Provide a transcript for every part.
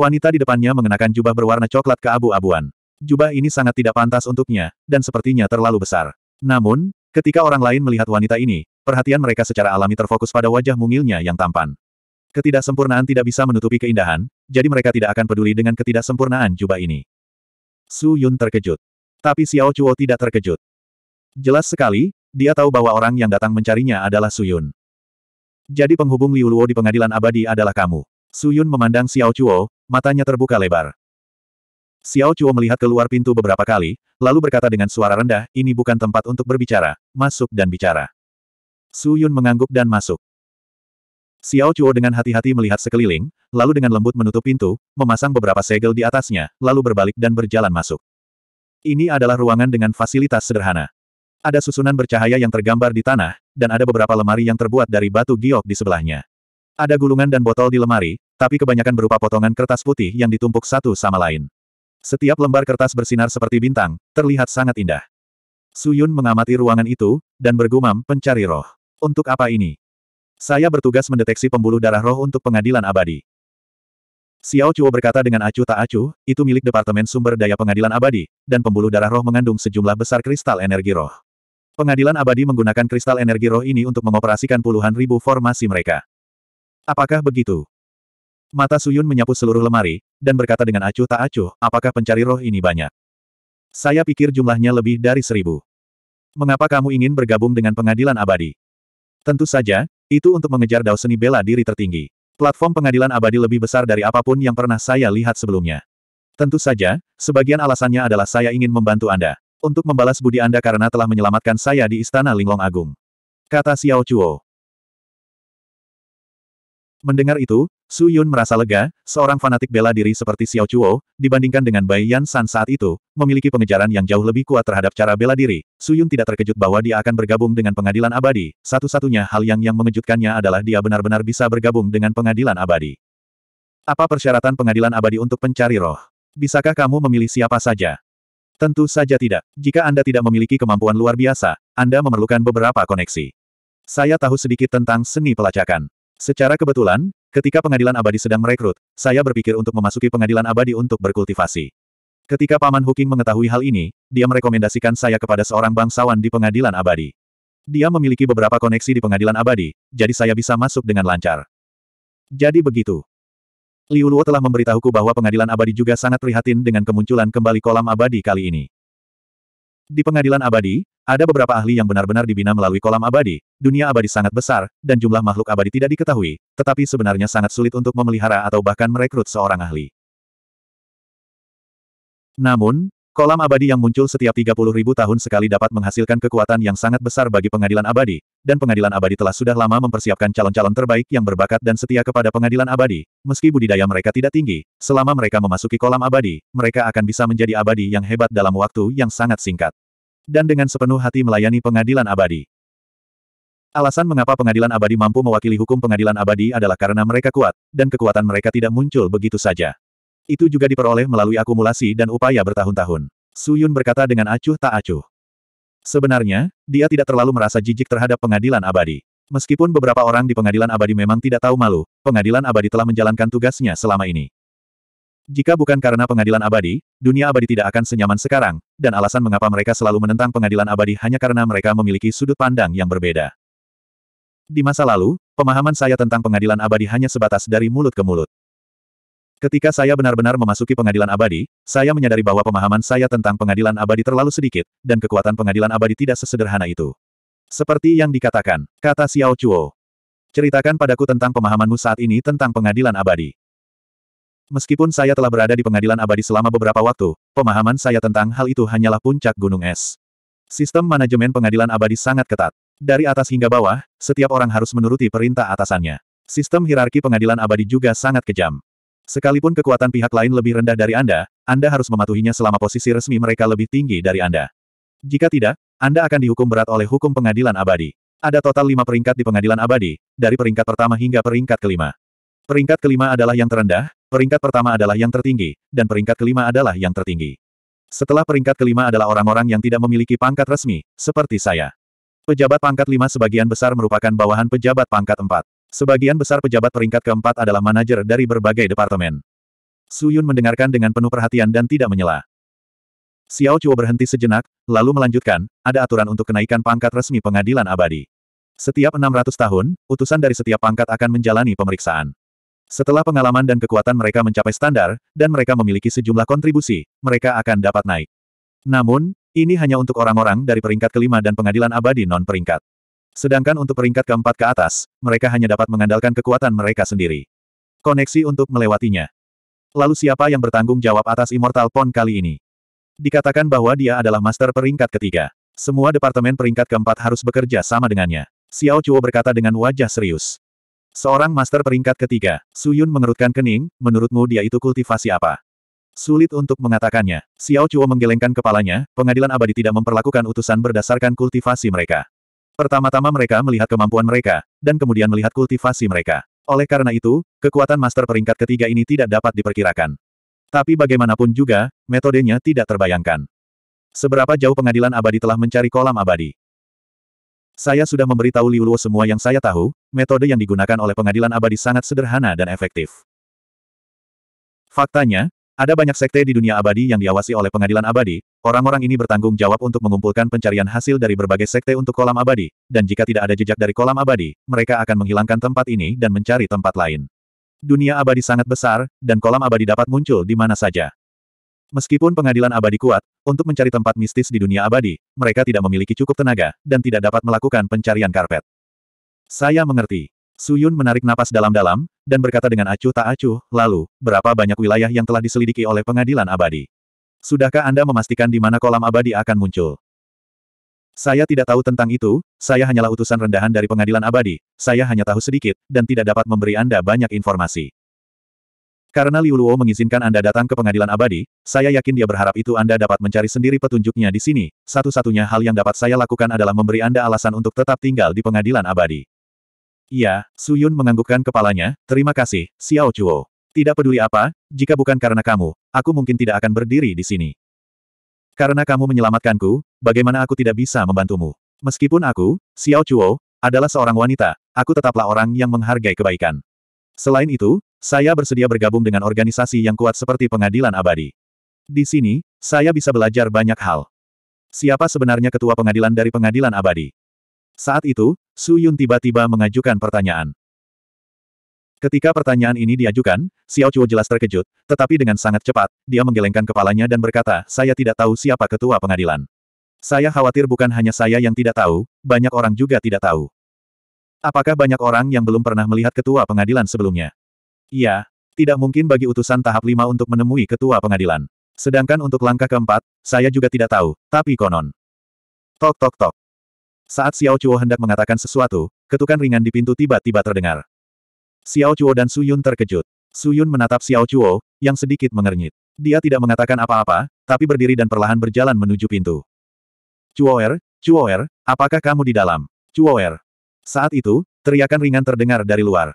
Wanita di depannya mengenakan jubah berwarna coklat keabu-abuan. Jubah ini sangat tidak pantas untuknya, dan sepertinya terlalu besar. Namun, ketika orang lain melihat wanita ini, perhatian mereka secara alami terfokus pada wajah mungilnya yang tampan. Ketidaksempurnaan tidak bisa menutupi keindahan, jadi mereka tidak akan peduli dengan ketidaksempurnaan jubah ini. Su Yun terkejut. Tapi Xiao Chuo tidak terkejut. Jelas sekali, dia tahu bahwa orang yang datang mencarinya adalah Su Yun. Jadi penghubung Liu Luo di pengadilan abadi adalah kamu. Su Yun memandang Xiao Chuo, matanya terbuka lebar. Xiao Chuo melihat keluar pintu beberapa kali, lalu berkata dengan suara rendah, ini bukan tempat untuk berbicara, masuk dan bicara. Su Yun mengangguk dan masuk. Xiao Chuo dengan hati-hati melihat sekeliling, lalu dengan lembut menutup pintu, memasang beberapa segel di atasnya, lalu berbalik dan berjalan masuk. Ini adalah ruangan dengan fasilitas sederhana. Ada susunan bercahaya yang tergambar di tanah, dan ada beberapa lemari yang terbuat dari batu giok di sebelahnya. Ada gulungan dan botol di lemari, tapi kebanyakan berupa potongan kertas putih yang ditumpuk satu sama lain. Setiap lembar kertas bersinar seperti bintang, terlihat sangat indah. Suyun mengamati ruangan itu, dan bergumam, pencari roh. Untuk apa ini? Saya bertugas mendeteksi pembuluh darah roh untuk pengadilan abadi. Xiao Chuo berkata dengan acuh tak acuh, itu milik Departemen Sumber Daya Pengadilan Abadi, dan pembuluh darah roh mengandung sejumlah besar kristal energi roh. Pengadilan abadi menggunakan kristal energi roh ini untuk mengoperasikan puluhan ribu formasi mereka. Apakah begitu? Mata Suyun menyapu seluruh lemari, dan berkata dengan acuh tak acuh, apakah pencari roh ini banyak? Saya pikir jumlahnya lebih dari seribu. Mengapa kamu ingin bergabung dengan pengadilan abadi? Tentu saja, itu untuk mengejar dao seni bela diri tertinggi. Platform pengadilan abadi lebih besar dari apapun yang pernah saya lihat sebelumnya. Tentu saja, sebagian alasannya adalah saya ingin membantu Anda. Untuk membalas budi Anda karena telah menyelamatkan saya di Istana Linglong Agung. Kata Xiao Chuo. Mendengar itu, Su Yun merasa lega, seorang fanatik bela diri seperti Xiao Chuo, dibandingkan dengan Bai Yan San saat itu, memiliki pengejaran yang jauh lebih kuat terhadap cara bela diri. Su Yun tidak terkejut bahwa dia akan bergabung dengan pengadilan abadi, satu-satunya hal yang yang mengejutkannya adalah dia benar-benar bisa bergabung dengan pengadilan abadi. Apa persyaratan pengadilan abadi untuk pencari roh? Bisakah kamu memilih siapa saja? Tentu saja tidak. Jika Anda tidak memiliki kemampuan luar biasa, Anda memerlukan beberapa koneksi. Saya tahu sedikit tentang seni pelacakan. Secara kebetulan, ketika pengadilan abadi sedang merekrut, saya berpikir untuk memasuki pengadilan abadi untuk berkultivasi. Ketika Paman Huking mengetahui hal ini, dia merekomendasikan saya kepada seorang bangsawan di pengadilan abadi. Dia memiliki beberapa koneksi di pengadilan abadi, jadi saya bisa masuk dengan lancar. Jadi begitu. Liu Luo telah memberitahuku bahwa pengadilan abadi juga sangat prihatin dengan kemunculan kembali kolam abadi kali ini. Di pengadilan abadi, ada beberapa ahli yang benar-benar dibina melalui kolam abadi, dunia abadi sangat besar, dan jumlah makhluk abadi tidak diketahui, tetapi sebenarnya sangat sulit untuk memelihara atau bahkan merekrut seorang ahli. Namun, Kolam abadi yang muncul setiap 30.000 tahun sekali dapat menghasilkan kekuatan yang sangat besar bagi pengadilan abadi, dan pengadilan abadi telah sudah lama mempersiapkan calon-calon terbaik yang berbakat dan setia kepada pengadilan abadi. Meski budidaya mereka tidak tinggi, selama mereka memasuki kolam abadi, mereka akan bisa menjadi abadi yang hebat dalam waktu yang sangat singkat. Dan dengan sepenuh hati melayani pengadilan abadi. Alasan mengapa pengadilan abadi mampu mewakili hukum pengadilan abadi adalah karena mereka kuat, dan kekuatan mereka tidak muncul begitu saja. Itu juga diperoleh melalui akumulasi dan upaya bertahun-tahun. Su Yun berkata dengan acuh tak acuh. Sebenarnya, dia tidak terlalu merasa jijik terhadap pengadilan abadi. Meskipun beberapa orang di pengadilan abadi memang tidak tahu malu, pengadilan abadi telah menjalankan tugasnya selama ini. Jika bukan karena pengadilan abadi, dunia abadi tidak akan senyaman sekarang, dan alasan mengapa mereka selalu menentang pengadilan abadi hanya karena mereka memiliki sudut pandang yang berbeda. Di masa lalu, pemahaman saya tentang pengadilan abadi hanya sebatas dari mulut ke mulut. Ketika saya benar-benar memasuki pengadilan abadi, saya menyadari bahwa pemahaman saya tentang pengadilan abadi terlalu sedikit, dan kekuatan pengadilan abadi tidak sesederhana itu. Seperti yang dikatakan, kata Xiao Chuo. Ceritakan padaku tentang pemahamanmu saat ini tentang pengadilan abadi. Meskipun saya telah berada di pengadilan abadi selama beberapa waktu, pemahaman saya tentang hal itu hanyalah puncak gunung es. Sistem manajemen pengadilan abadi sangat ketat. Dari atas hingga bawah, setiap orang harus menuruti perintah atasannya. Sistem hierarki pengadilan abadi juga sangat kejam. Sekalipun kekuatan pihak lain lebih rendah dari Anda, Anda harus mematuhinya selama posisi resmi mereka lebih tinggi dari Anda. Jika tidak, Anda akan dihukum berat oleh hukum pengadilan abadi. Ada total lima peringkat di pengadilan abadi, dari peringkat pertama hingga peringkat kelima. Peringkat kelima adalah yang terendah, peringkat pertama adalah yang tertinggi, dan peringkat kelima adalah yang tertinggi. Setelah peringkat kelima adalah orang-orang yang tidak memiliki pangkat resmi, seperti saya. Pejabat pangkat lima sebagian besar merupakan bawahan pejabat pangkat empat. Sebagian besar pejabat peringkat keempat adalah manajer dari berbagai departemen. Suyun mendengarkan dengan penuh perhatian dan tidak menyela. Xiao Chuo berhenti sejenak, lalu melanjutkan, ada aturan untuk kenaikan pangkat resmi pengadilan abadi. Setiap 600 tahun, utusan dari setiap pangkat akan menjalani pemeriksaan. Setelah pengalaman dan kekuatan mereka mencapai standar, dan mereka memiliki sejumlah kontribusi, mereka akan dapat naik. Namun, ini hanya untuk orang-orang dari peringkat kelima dan pengadilan abadi non-peringkat. Sedangkan untuk peringkat keempat ke atas, mereka hanya dapat mengandalkan kekuatan mereka sendiri. Koneksi untuk melewatinya. Lalu siapa yang bertanggung jawab atas Immortal Pond kali ini? Dikatakan bahwa dia adalah master peringkat ketiga. Semua departemen peringkat keempat harus bekerja sama dengannya. Xiao Chuo berkata dengan wajah serius. Seorang master peringkat ketiga, Su Yun mengerutkan kening, menurutmu dia itu kultivasi apa? Sulit untuk mengatakannya. Xiao Chuo menggelengkan kepalanya, pengadilan abadi tidak memperlakukan utusan berdasarkan kultivasi mereka. Pertama-tama mereka melihat kemampuan mereka, dan kemudian melihat kultivasi mereka. Oleh karena itu, kekuatan master peringkat ketiga ini tidak dapat diperkirakan. Tapi bagaimanapun juga, metodenya tidak terbayangkan. Seberapa jauh pengadilan abadi telah mencari kolam abadi? Saya sudah memberitahu Liu Luo semua yang saya tahu, metode yang digunakan oleh pengadilan abadi sangat sederhana dan efektif. Faktanya, ada banyak sekte di dunia abadi yang diawasi oleh pengadilan abadi, orang-orang ini bertanggung jawab untuk mengumpulkan pencarian hasil dari berbagai sekte untuk kolam abadi, dan jika tidak ada jejak dari kolam abadi, mereka akan menghilangkan tempat ini dan mencari tempat lain. Dunia abadi sangat besar, dan kolam abadi dapat muncul di mana saja. Meskipun pengadilan abadi kuat, untuk mencari tempat mistis di dunia abadi, mereka tidak memiliki cukup tenaga, dan tidak dapat melakukan pencarian karpet. Saya mengerti. Suyun menarik napas dalam-dalam, dan berkata dengan acuh tak acuh, lalu, berapa banyak wilayah yang telah diselidiki oleh pengadilan abadi? Sudahkah Anda memastikan di mana kolam abadi akan muncul? Saya tidak tahu tentang itu, saya hanyalah utusan rendahan dari pengadilan abadi, saya hanya tahu sedikit, dan tidak dapat memberi Anda banyak informasi. Karena Liu Luo mengizinkan Anda datang ke pengadilan abadi, saya yakin dia berharap itu Anda dapat mencari sendiri petunjuknya di sini. Satu-satunya hal yang dapat saya lakukan adalah memberi Anda alasan untuk tetap tinggal di pengadilan abadi. Iya, Suyun menganggukkan kepalanya, terima kasih, Xiao Chuo. Tidak peduli apa, jika bukan karena kamu, aku mungkin tidak akan berdiri di sini. Karena kamu menyelamatkanku, bagaimana aku tidak bisa membantumu? Meskipun aku, Xiao Chuo, adalah seorang wanita, aku tetaplah orang yang menghargai kebaikan. Selain itu, saya bersedia bergabung dengan organisasi yang kuat seperti pengadilan abadi. Di sini, saya bisa belajar banyak hal. Siapa sebenarnya ketua pengadilan dari pengadilan abadi? Saat itu, Su Yun tiba-tiba mengajukan pertanyaan. Ketika pertanyaan ini diajukan, Xiao Chuo jelas terkejut, tetapi dengan sangat cepat, dia menggelengkan kepalanya dan berkata, saya tidak tahu siapa ketua pengadilan. Saya khawatir bukan hanya saya yang tidak tahu, banyak orang juga tidak tahu. Apakah banyak orang yang belum pernah melihat ketua pengadilan sebelumnya? Iya, tidak mungkin bagi utusan tahap lima untuk menemui ketua pengadilan. Sedangkan untuk langkah keempat, saya juga tidak tahu, tapi konon. Tok tok tok. Saat Xiao Chuo hendak mengatakan sesuatu, ketukan ringan di pintu tiba-tiba terdengar. Xiao Chuo dan Su Yun terkejut. Su Yun menatap Xiao Chuo, yang sedikit mengernyit. Dia tidak mengatakan apa-apa, tapi berdiri dan perlahan berjalan menuju pintu. Chuo Er, Chuo Er, apakah kamu di dalam? Chuo Er. Saat itu, teriakan ringan terdengar dari luar.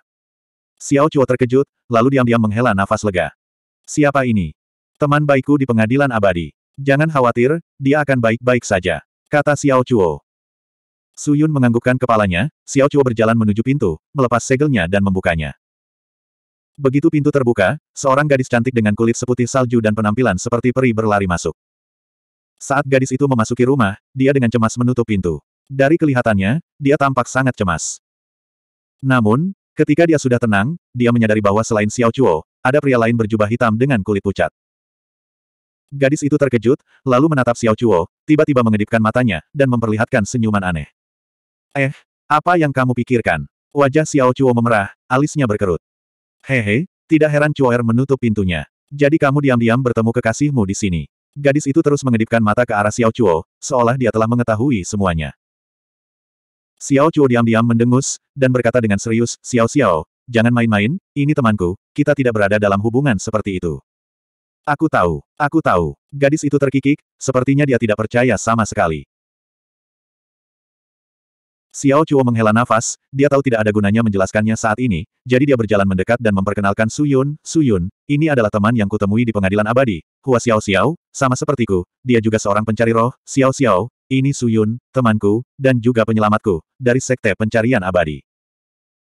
Xiao Chuo terkejut, lalu diam-diam menghela nafas lega. Siapa ini? Teman baikku di pengadilan abadi. Jangan khawatir, dia akan baik-baik saja. Kata Xiao Chuo. Su Yun menganggukkan kepalanya, Xiao Chuo berjalan menuju pintu, melepas segelnya dan membukanya. Begitu pintu terbuka, seorang gadis cantik dengan kulit seputih salju dan penampilan seperti peri berlari masuk. Saat gadis itu memasuki rumah, dia dengan cemas menutup pintu. Dari kelihatannya, dia tampak sangat cemas. Namun, ketika dia sudah tenang, dia menyadari bahwa selain Xiao Chuo, ada pria lain berjubah hitam dengan kulit pucat. Gadis itu terkejut, lalu menatap Xiao Chuo, tiba-tiba mengedipkan matanya, dan memperlihatkan senyuman aneh. Eh, apa yang kamu pikirkan? Wajah Xiao Chuo memerah, alisnya berkerut. Hehe, tidak heran Er menutup pintunya. Jadi kamu diam-diam bertemu kekasihmu di sini. Gadis itu terus mengedipkan mata ke arah Xiao Chuo, seolah dia telah mengetahui semuanya. Xiao Chuo diam-diam mendengus, dan berkata dengan serius, Xiao Xiao, jangan main-main, ini temanku, kita tidak berada dalam hubungan seperti itu. Aku tahu, aku tahu. Gadis itu terkikik, sepertinya dia tidak percaya sama sekali. Xiao Chuo menghela nafas, dia tahu tidak ada gunanya menjelaskannya saat ini, jadi dia berjalan mendekat dan memperkenalkan Su Yun, Su Yun, ini adalah teman yang kutemui di pengadilan abadi, Hua Xiao Xiao, sama sepertiku, dia juga seorang pencari roh, Xiao Xiao, ini Su Yun, temanku, dan juga penyelamatku, dari sekte pencarian abadi.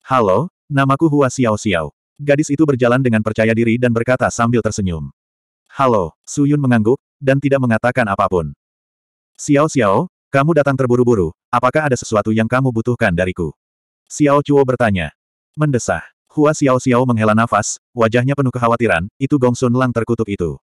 Halo, namaku Hua Xiao Xiao. Gadis itu berjalan dengan percaya diri dan berkata sambil tersenyum. Halo, Su Yun mengangguk, dan tidak mengatakan apapun. Xiao Xiao, kamu datang terburu-buru, apakah ada sesuatu yang kamu butuhkan dariku? Xiao Chuo bertanya. Mendesah. Hua Xiao Xiao menghela nafas, wajahnya penuh kekhawatiran, itu Gong Sun Lang terkutuk itu.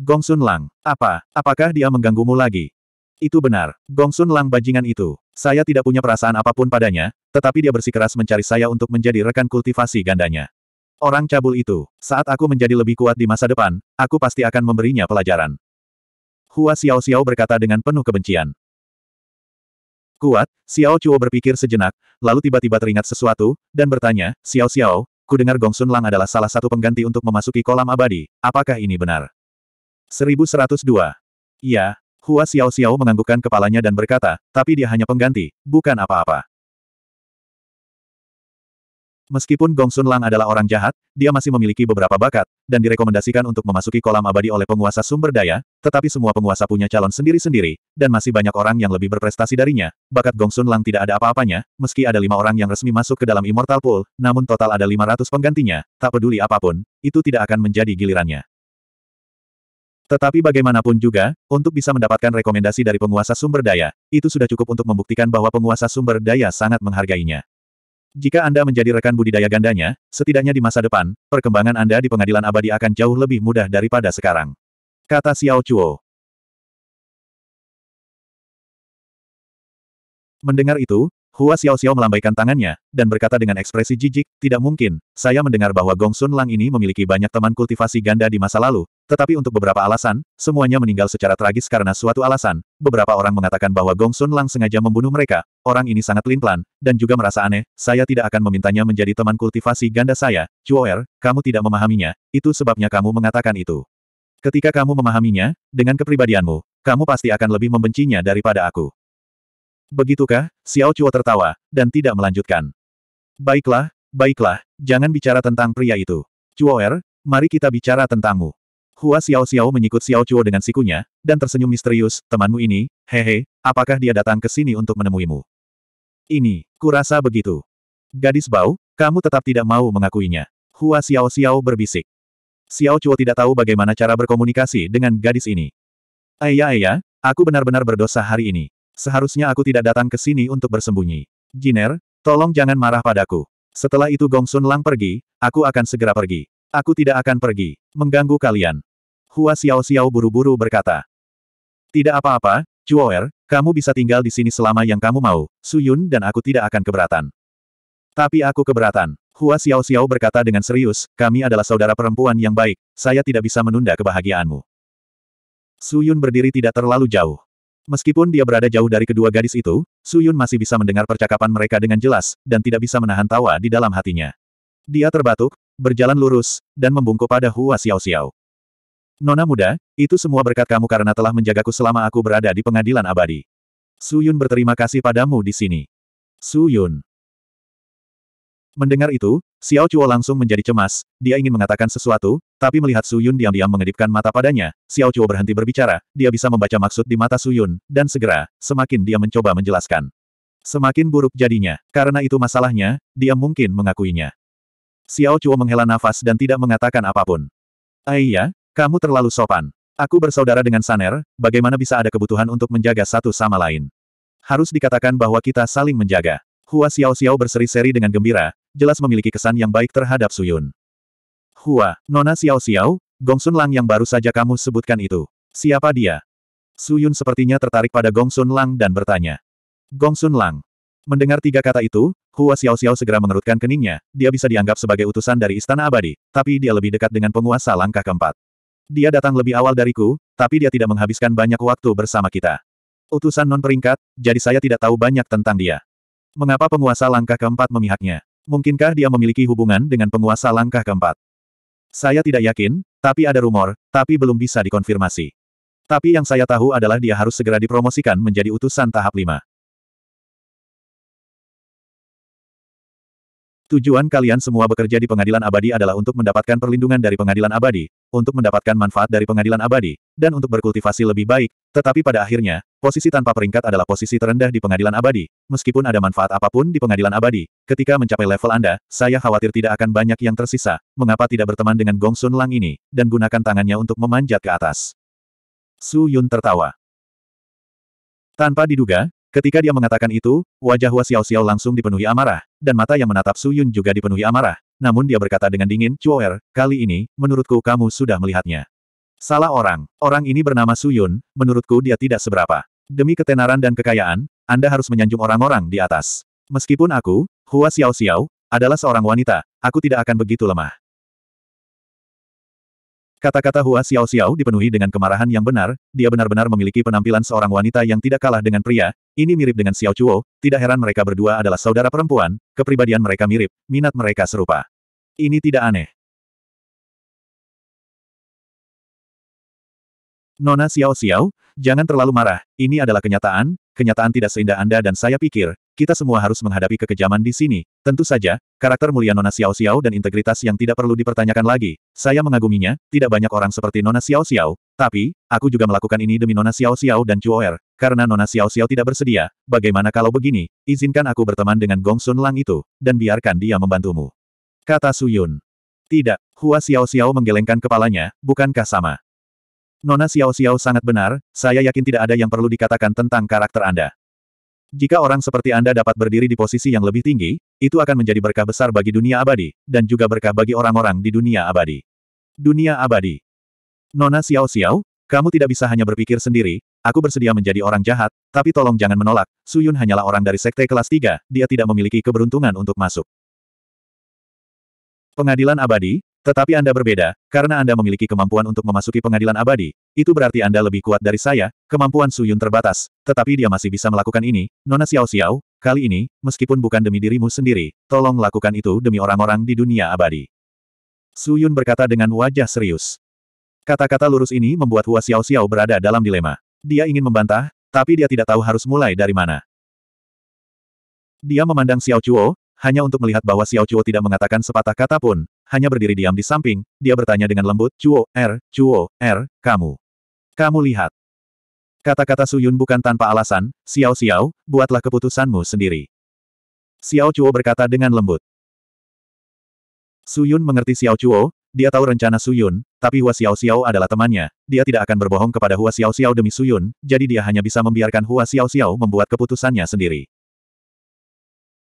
Gong Sun Lang, apa, apakah dia mengganggumu lagi? Itu benar, Gong Sun Lang bajingan itu. Saya tidak punya perasaan apapun padanya, tetapi dia bersikeras mencari saya untuk menjadi rekan kultivasi gandanya. Orang cabul itu, saat aku menjadi lebih kuat di masa depan, aku pasti akan memberinya pelajaran. Hua Xiao Xiao berkata dengan penuh kebencian. Kuat, Xiao Chuo berpikir sejenak, lalu tiba-tiba teringat sesuatu, dan bertanya, Xiao Xiao, ku dengar Gong Sun Lang adalah salah satu pengganti untuk memasuki kolam abadi, apakah ini benar? 1102. Iya, Hua Xiao Xiao menganggukkan kepalanya dan berkata, tapi dia hanya pengganti, bukan apa-apa. Meskipun Gong Sun Lang adalah orang jahat, dia masih memiliki beberapa bakat, dan direkomendasikan untuk memasuki kolam abadi oleh penguasa sumber daya, tetapi semua penguasa punya calon sendiri-sendiri, dan masih banyak orang yang lebih berprestasi darinya. Bakat Gong Sun Lang tidak ada apa-apanya, meski ada lima orang yang resmi masuk ke dalam Immortal Pool, namun total ada 500 penggantinya, tak peduli apapun, itu tidak akan menjadi gilirannya. Tetapi bagaimanapun juga, untuk bisa mendapatkan rekomendasi dari penguasa sumber daya, itu sudah cukup untuk membuktikan bahwa penguasa sumber daya sangat menghargainya. Jika Anda menjadi rekan budidaya gandanya, setidaknya di masa depan, perkembangan Anda di pengadilan abadi akan jauh lebih mudah daripada sekarang. Kata Xiao Chuo. Mendengar itu, Hua Xiao Xiao melambaikan tangannya, dan berkata dengan ekspresi jijik, tidak mungkin, saya mendengar bahwa Gong Sun Lang ini memiliki banyak teman kultivasi ganda di masa lalu, tetapi untuk beberapa alasan, semuanya meninggal secara tragis karena suatu alasan, beberapa orang mengatakan bahwa Gong Sun Lang sengaja membunuh mereka, orang ini sangat linplan dan juga merasa aneh, saya tidak akan memintanya menjadi teman kultivasi ganda saya, Er. kamu tidak memahaminya, itu sebabnya kamu mengatakan itu. Ketika kamu memahaminya, dengan kepribadianmu, kamu pasti akan lebih membencinya daripada aku. Begitukah? Xiao Chuo tertawa, dan tidak melanjutkan. Baiklah, baiklah, jangan bicara tentang pria itu. Chuo Er, mari kita bicara tentangmu. Hua Xiao Xiao menyikut Xiao Chuo dengan sikunya, dan tersenyum misterius, temanmu ini, hehe, apakah dia datang ke sini untuk menemuimu? Ini, kurasa begitu. Gadis bau, kamu tetap tidak mau mengakuinya. Hua Xiao Xiao berbisik. Xiao Chuo tidak tahu bagaimana cara berkomunikasi dengan gadis ini. Ayah ayah, aku benar-benar berdosa hari ini. Seharusnya aku tidak datang ke sini untuk bersembunyi. Jiner, tolong jangan marah padaku. Setelah itu Gong Sun Lang pergi, aku akan segera pergi. Aku tidak akan pergi. Mengganggu kalian. Hua Xiao Xiao buru-buru berkata. Tidak apa-apa, Er, kamu bisa tinggal di sini selama yang kamu mau, Su Yun dan aku tidak akan keberatan. Tapi aku keberatan. Hua Xiao Xiao berkata dengan serius, kami adalah saudara perempuan yang baik, saya tidak bisa menunda kebahagiaanmu. Su Yun berdiri tidak terlalu jauh. Meskipun dia berada jauh dari kedua gadis itu, Su Yun masih bisa mendengar percakapan mereka dengan jelas, dan tidak bisa menahan tawa di dalam hatinya. Dia terbatuk, berjalan lurus, dan membungkuk pada Hua Xiao Xiao. Nona muda, itu semua berkat kamu karena telah menjagaku selama aku berada di pengadilan abadi. Su Yun berterima kasih padamu di sini. Su Yun. Mendengar itu, Xiao Chuo langsung menjadi cemas, dia ingin mengatakan sesuatu, tapi melihat Su Yun diam-diam mengedipkan mata padanya, Xiao Chuo berhenti berbicara, dia bisa membaca maksud di mata Su Yun, dan segera, semakin dia mencoba menjelaskan. Semakin buruk jadinya, karena itu masalahnya, dia mungkin mengakuinya. Xiao Chuo menghela nafas dan tidak mengatakan apapun. Aiyah, eh, kamu terlalu sopan. Aku bersaudara dengan Saner, bagaimana bisa ada kebutuhan untuk menjaga satu sama lain? Harus dikatakan bahwa kita saling menjaga. Hua Xiao Xiao berseri-seri dengan gembira, jelas memiliki kesan yang baik terhadap Suyun. Hua, Nona Xiao Xiao, Gongsun Lang yang baru saja kamu sebutkan itu. Siapa dia? Suyun sepertinya tertarik pada Gongsun Lang dan bertanya. Gongsun Lang. Mendengar tiga kata itu, Hua Xiao Xiao segera mengerutkan keningnya, dia bisa dianggap sebagai utusan dari Istana Abadi, tapi dia lebih dekat dengan penguasa langkah keempat. Dia datang lebih awal dariku, tapi dia tidak menghabiskan banyak waktu bersama kita. Utusan non-peringkat, jadi saya tidak tahu banyak tentang dia. Mengapa penguasa langkah keempat memihaknya? Mungkinkah dia memiliki hubungan dengan penguasa langkah keempat? Saya tidak yakin, tapi ada rumor, tapi belum bisa dikonfirmasi. Tapi yang saya tahu adalah dia harus segera dipromosikan menjadi utusan tahap 5. Tujuan kalian semua bekerja di pengadilan abadi adalah untuk mendapatkan perlindungan dari pengadilan abadi, untuk mendapatkan manfaat dari pengadilan abadi, dan untuk berkultivasi lebih baik, tetapi pada akhirnya, posisi tanpa peringkat adalah posisi terendah di pengadilan abadi, meskipun ada manfaat apapun di pengadilan abadi. Ketika mencapai level Anda, saya khawatir tidak akan banyak yang tersisa, mengapa tidak berteman dengan Gong Sun Lang ini, dan gunakan tangannya untuk memanjat ke atas. Su Yun tertawa. Tanpa diduga, Ketika dia mengatakan itu, wajah Hua Xiao Xiao langsung dipenuhi amarah, dan mata yang menatap Su Yun juga dipenuhi amarah. Namun dia berkata dengan dingin, Er, kali ini, menurutku kamu sudah melihatnya. Salah orang. Orang ini bernama Su Yun, menurutku dia tidak seberapa. Demi ketenaran dan kekayaan, Anda harus menyanjung orang-orang di atas. Meskipun aku, Hua Xiao Xiao, adalah seorang wanita, aku tidak akan begitu lemah. Kata-kata Hua Xiao Xiao dipenuhi dengan kemarahan yang benar, dia benar-benar memiliki penampilan seorang wanita yang tidak kalah dengan pria, ini mirip dengan Xiao Chuo, tidak heran mereka berdua adalah saudara perempuan, kepribadian mereka mirip, minat mereka serupa. Ini tidak aneh. Nona Xiao Xiao, jangan terlalu marah, ini adalah kenyataan, kenyataan tidak seindah Anda dan saya pikir, kita semua harus menghadapi kekejaman di sini. Tentu saja, karakter mulia Nona Xiao Xiao dan integritas yang tidak perlu dipertanyakan lagi. Saya mengaguminya, tidak banyak orang seperti Nona Xiao Xiao, tapi, aku juga melakukan ini demi Nona Xiao Xiao dan Chuo Er. Karena Nona Xiao Xiao tidak bersedia, bagaimana kalau begini, izinkan aku berteman dengan Gong Sun Lang itu, dan biarkan dia membantumu. Kata Su Yun. Tidak, Hua Xiao Xiao menggelengkan kepalanya, bukankah sama? Nona Xiao Xiao sangat benar, saya yakin tidak ada yang perlu dikatakan tentang karakter Anda. Jika orang seperti Anda dapat berdiri di posisi yang lebih tinggi, itu akan menjadi berkah besar bagi dunia abadi, dan juga berkah bagi orang-orang di dunia abadi. Dunia abadi. Nona Xiao Xiao, kamu tidak bisa hanya berpikir sendiri, aku bersedia menjadi orang jahat, tapi tolong jangan menolak, Suyun hanyalah orang dari sekte kelas 3, dia tidak memiliki keberuntungan untuk masuk. Pengadilan abadi, tetapi Anda berbeda, karena Anda memiliki kemampuan untuk memasuki pengadilan abadi, itu berarti Anda lebih kuat dari saya, kemampuan Su Yun terbatas, tetapi dia masih bisa melakukan ini, Nona Xiao Xiao, kali ini, meskipun bukan demi dirimu sendiri, tolong lakukan itu demi orang-orang di dunia abadi. Su Yun berkata dengan wajah serius. Kata-kata lurus ini membuat Hua Xiao Xiao berada dalam dilema. Dia ingin membantah, tapi dia tidak tahu harus mulai dari mana. Dia memandang Xiao Chuo, hanya untuk melihat bahwa Xiao Chuo tidak mengatakan sepatah kata pun, hanya berdiri diam di samping, dia bertanya dengan lembut, Cuo, Er, Cuo, Er, kamu. Kamu lihat. Kata-kata Suyun bukan tanpa alasan, Xiao Xiao, buatlah keputusanmu sendiri. Xiao Cuo berkata dengan lembut. Suyun mengerti Xiao Cuo, dia tahu rencana Suyun, tapi Hua Xiao Xiao adalah temannya, dia tidak akan berbohong kepada Hua Xiao Xiao demi Suyun, jadi dia hanya bisa membiarkan Hua Xiao Xiao membuat keputusannya sendiri.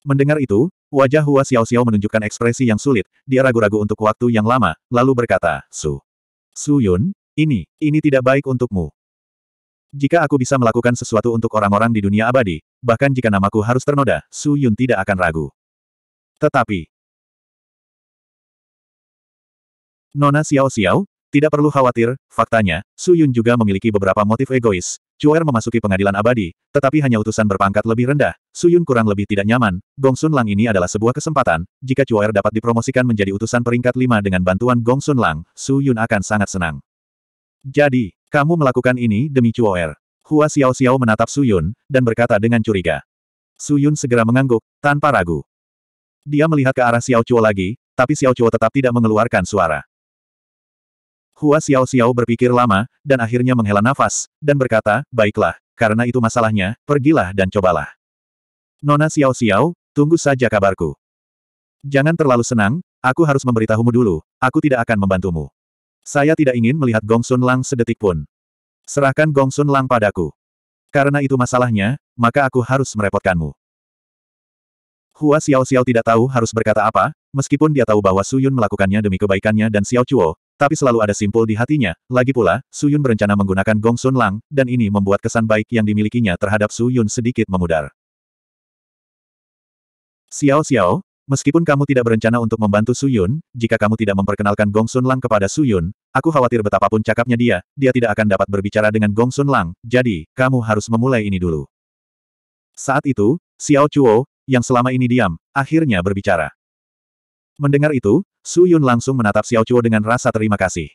Mendengar itu, Wajah Hua Xiao Xiao menunjukkan ekspresi yang sulit, dia ragu-ragu untuk waktu yang lama, lalu berkata, Su. Su Yun, ini, ini tidak baik untukmu. Jika aku bisa melakukan sesuatu untuk orang-orang di dunia abadi, bahkan jika namaku harus ternoda, Su Yun tidak akan ragu. Tetapi, Nona Xiao Xiao, tidak perlu khawatir, faktanya, Su Yun juga memiliki beberapa motif egois, Cuer memasuki pengadilan abadi, tetapi hanya utusan berpangkat lebih rendah, Suyun kurang lebih tidak nyaman, Gong Sun Lang ini adalah sebuah kesempatan, jika Cuer dapat dipromosikan menjadi utusan peringkat lima dengan bantuan Gong Sun Lang, Suyun akan sangat senang. Jadi, kamu melakukan ini demi Cuer. Hua Xiao Xiao menatap Suyun, dan berkata dengan curiga. Suyun segera mengangguk, tanpa ragu. Dia melihat ke arah Xiao Chuo lagi, tapi Xiao Chuo tetap tidak mengeluarkan suara. Hua Xiao Xiao berpikir lama, dan akhirnya menghela nafas, dan berkata, baiklah, karena itu masalahnya, pergilah dan cobalah. Nona Xiao Xiao, tunggu saja kabarku. Jangan terlalu senang, aku harus memberitahumu dulu, aku tidak akan membantumu. Saya tidak ingin melihat Gong Sun Lang sedetik pun. Serahkan Gong Sun Lang padaku. Karena itu masalahnya, maka aku harus merepotkanmu. Hua Xiao Xiao tidak tahu harus berkata apa, meskipun dia tahu bahwa Su Yun melakukannya demi kebaikannya dan Xiao Chuo, tapi selalu ada simpul di hatinya, lagi pula, Su Yun berencana menggunakan Gong Sun Lang, dan ini membuat kesan baik yang dimilikinya terhadap Su Yun sedikit memudar. Xiao Xiao, meskipun kamu tidak berencana untuk membantu Su Yun, jika kamu tidak memperkenalkan Gong Sun Lang kepada Su Yun, aku khawatir betapapun cakapnya dia, dia tidak akan dapat berbicara dengan Gong Sun Lang, jadi, kamu harus memulai ini dulu. Saat itu, Xiao Chuo, yang selama ini diam, akhirnya berbicara. Mendengar itu, Su Yun langsung menatap Xiao Chuo dengan rasa terima kasih.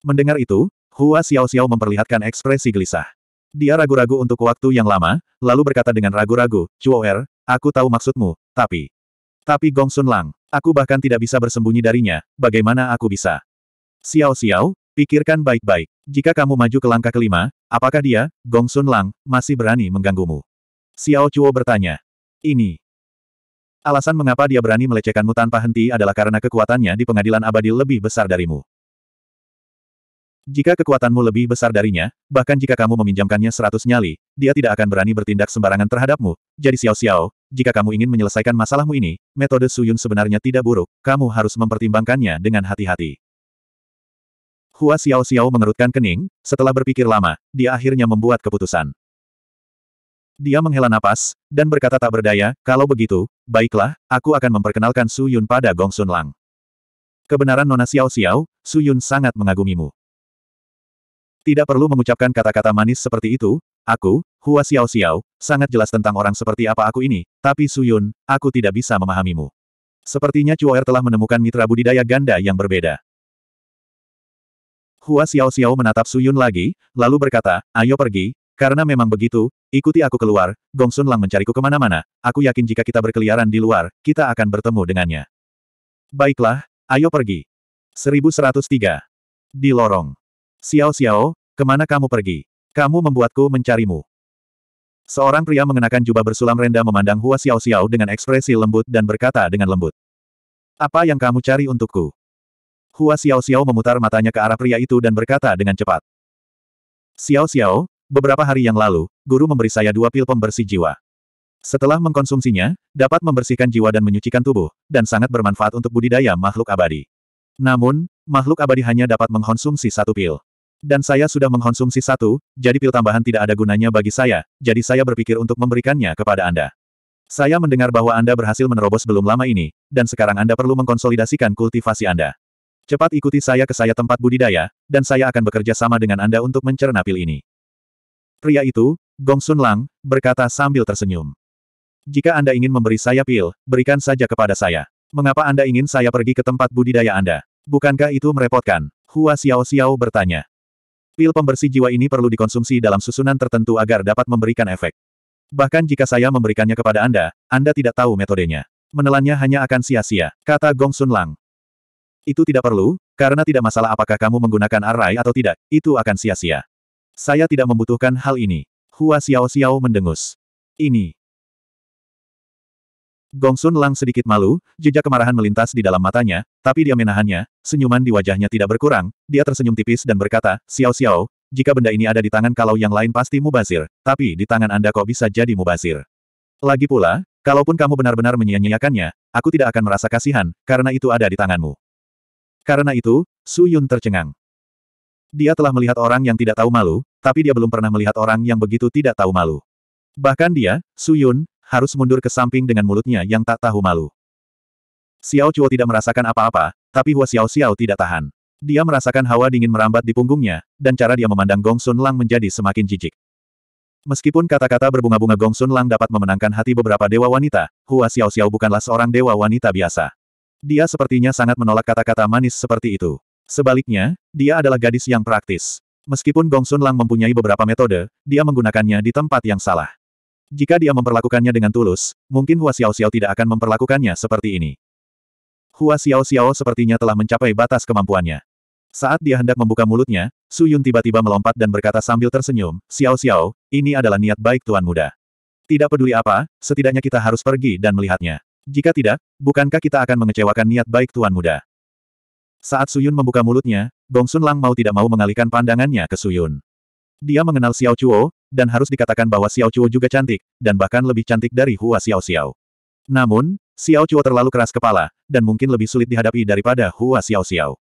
Mendengar itu, Hua Xiao Xiao memperlihatkan ekspresi gelisah. Dia ragu-ragu untuk waktu yang lama, lalu berkata dengan ragu-ragu, Chuo Er, aku tahu maksudmu, tapi... Tapi Gong Sun Lang, aku bahkan tidak bisa bersembunyi darinya, bagaimana aku bisa? Xiao Xiao, pikirkan baik-baik. Jika kamu maju ke langkah kelima, apakah dia, Gong Sun Lang, masih berani mengganggumu? Xiao Chuo bertanya. Ini, Alasan mengapa dia berani melecehkanmu tanpa henti adalah karena kekuatannya di pengadilan abadi lebih besar darimu. Jika kekuatanmu lebih besar darinya, bahkan jika kamu meminjamkannya seratus nyali, dia tidak akan berani bertindak sembarangan terhadapmu. Jadi Xiao Xiao, jika kamu ingin menyelesaikan masalahmu ini, metode Suyun sebenarnya tidak buruk, kamu harus mempertimbangkannya dengan hati-hati. Hua Xiao Xiao mengerutkan kening, setelah berpikir lama, dia akhirnya membuat keputusan. Dia menghela napas, dan berkata tak berdaya, kalau begitu, baiklah, aku akan memperkenalkan Su Yun pada Gong Sun Lang. Kebenaran Nona Xiao Xiao, Su Yun sangat mengagumimu. Tidak perlu mengucapkan kata-kata manis seperti itu, aku, Hua Xiao Xiao, sangat jelas tentang orang seperti apa aku ini, tapi Su Yun, aku tidak bisa memahamimu. Sepertinya Er telah menemukan mitra budidaya ganda yang berbeda. Hua Xiao Xiao menatap Su Yun lagi, lalu berkata, ayo pergi, karena memang begitu, ikuti aku keluar, Gong Sun Lang mencariku kemana-mana, aku yakin jika kita berkeliaran di luar, kita akan bertemu dengannya. Baiklah, ayo pergi. 1103. Di lorong. Xiao Xiao, kemana kamu pergi? Kamu membuatku mencarimu. Seorang pria mengenakan jubah bersulam renda memandang Hua Xiao Xiao dengan ekspresi lembut dan berkata dengan lembut. Apa yang kamu cari untukku? Hua Xiao Xiao memutar matanya ke arah pria itu dan berkata dengan cepat. Xiao Xiao, Beberapa hari yang lalu, guru memberi saya dua pil pembersih jiwa. Setelah mengkonsumsinya, dapat membersihkan jiwa dan menyucikan tubuh, dan sangat bermanfaat untuk budidaya makhluk abadi. Namun, makhluk abadi hanya dapat mengkonsumsi satu pil. Dan saya sudah mengkonsumsi satu, jadi pil tambahan tidak ada gunanya bagi saya, jadi saya berpikir untuk memberikannya kepada Anda. Saya mendengar bahwa Anda berhasil menerobos belum lama ini, dan sekarang Anda perlu mengkonsolidasikan kultivasi Anda. Cepat ikuti saya ke saya tempat budidaya, dan saya akan bekerja sama dengan Anda untuk mencerna pil ini. Pria itu, Gong Sun Lang, berkata sambil tersenyum. Jika Anda ingin memberi saya pil, berikan saja kepada saya. Mengapa Anda ingin saya pergi ke tempat budidaya Anda? Bukankah itu merepotkan? Hua Xiao Xiao bertanya. Pil pembersih jiwa ini perlu dikonsumsi dalam susunan tertentu agar dapat memberikan efek. Bahkan jika saya memberikannya kepada Anda, Anda tidak tahu metodenya. Menelannya hanya akan sia-sia, kata Gong Sun Lang. Itu tidak perlu, karena tidak masalah apakah kamu menggunakan array atau tidak, itu akan sia-sia. Saya tidak membutuhkan hal ini. Hua Xiao Xiao mendengus. Ini. Gongsun Lang sedikit malu, jejak kemarahan melintas di dalam matanya, tapi dia menahannya, senyuman di wajahnya tidak berkurang, dia tersenyum tipis dan berkata, Xiao Xiao, jika benda ini ada di tangan kalau yang lain pasti mubazir, tapi di tangan Anda kok bisa jadi mubazir. Lagi pula, kalaupun kamu benar-benar menyia-nyiakannya, aku tidak akan merasa kasihan, karena itu ada di tanganmu. Karena itu, Su Yun tercengang. Dia telah melihat orang yang tidak tahu malu, tapi dia belum pernah melihat orang yang begitu tidak tahu malu. Bahkan dia, Su Yun, harus mundur ke samping dengan mulutnya yang tak tahu malu. Xiao Chuo tidak merasakan apa-apa, tapi Hua Xiao Xiao tidak tahan. Dia merasakan hawa dingin merambat di punggungnya, dan cara dia memandang Gong Sun Lang menjadi semakin jijik. Meskipun kata-kata berbunga-bunga Gong Sun Lang dapat memenangkan hati beberapa dewa wanita, Hua Xiao Xiao bukanlah seorang dewa wanita biasa. Dia sepertinya sangat menolak kata-kata manis seperti itu. Sebaliknya, dia adalah gadis yang praktis. Meskipun Gong Sun Lang mempunyai beberapa metode, dia menggunakannya di tempat yang salah. Jika dia memperlakukannya dengan tulus, mungkin Hua Xiao Xiao tidak akan memperlakukannya seperti ini. Hua Xiao Xiao sepertinya telah mencapai batas kemampuannya. Saat dia hendak membuka mulutnya, Su Yun tiba-tiba melompat dan berkata sambil tersenyum, Xiao Xiao, ini adalah niat baik Tuan Muda. Tidak peduli apa, setidaknya kita harus pergi dan melihatnya. Jika tidak, bukankah kita akan mengecewakan niat baik Tuan Muda? Saat Suyun membuka mulutnya, Gong Sun Lang mau tidak mau mengalihkan pandangannya ke Suyun. Dia mengenal Xiao Chuo, dan harus dikatakan bahwa Xiao Chuo juga cantik, dan bahkan lebih cantik dari Hua Xiao Xiao. Namun, Xiao Chuo terlalu keras kepala, dan mungkin lebih sulit dihadapi daripada Hua Xiao Xiao.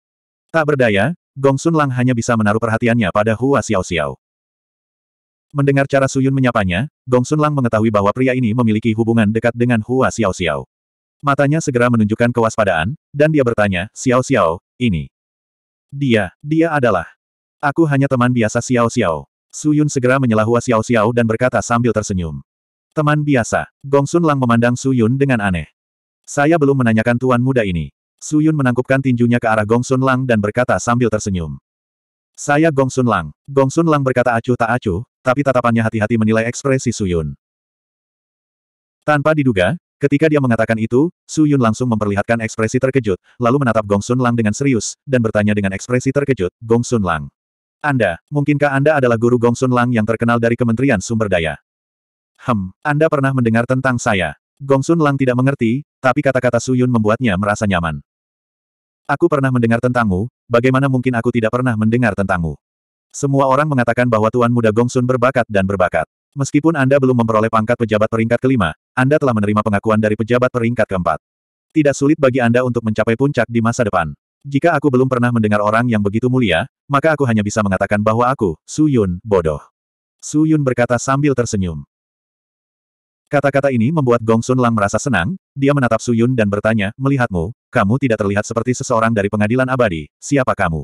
Tak berdaya, Gong Sun Lang hanya bisa menaruh perhatiannya pada Hua Xiao Xiao. Mendengar cara Suyun menyapanya, Gong Sun Lang mengetahui bahwa pria ini memiliki hubungan dekat dengan Hua Xiao Xiao. Matanya segera menunjukkan kewaspadaan, dan dia bertanya, Xiao Xiao, ini. Dia, dia adalah. Aku hanya teman biasa Xiao Xiao. Su Yun segera menyela Hua Xiao Xiao dan berkata sambil tersenyum. Teman biasa, Gong Sun Lang memandang Su Yun dengan aneh. Saya belum menanyakan tuan muda ini. Su Yun menangkupkan tinjunya ke arah Gong Sun Lang dan berkata sambil tersenyum. Saya Gong Sun Lang. Gong Sun Lang berkata acuh tak acuh, tapi tatapannya hati-hati menilai ekspresi Su Yun. Tanpa diduga, Ketika dia mengatakan itu, Su Yun langsung memperlihatkan ekspresi terkejut, lalu menatap Gong Sun Lang dengan serius, dan bertanya dengan ekspresi terkejut, Gong Sun Lang. Anda, mungkinkah Anda adalah guru Gong Sun Lang yang terkenal dari Kementerian Sumber Daya? Hem, Anda pernah mendengar tentang saya. Gong Sun Lang tidak mengerti, tapi kata-kata Su Yun membuatnya merasa nyaman. Aku pernah mendengar tentangmu, bagaimana mungkin aku tidak pernah mendengar tentangmu? Semua orang mengatakan bahwa Tuan Muda Gong Sun berbakat dan berbakat. Meskipun Anda belum memperoleh pangkat pejabat peringkat kelima, Anda telah menerima pengakuan dari pejabat peringkat keempat. Tidak sulit bagi Anda untuk mencapai puncak di masa depan. Jika aku belum pernah mendengar orang yang begitu mulia, maka aku hanya bisa mengatakan bahwa aku, Su Yun, bodoh. Su Yun berkata sambil tersenyum. Kata-kata ini membuat Gong Sun Lang merasa senang, dia menatap Su Yun dan bertanya, melihatmu, kamu tidak terlihat seperti seseorang dari pengadilan abadi, siapa kamu?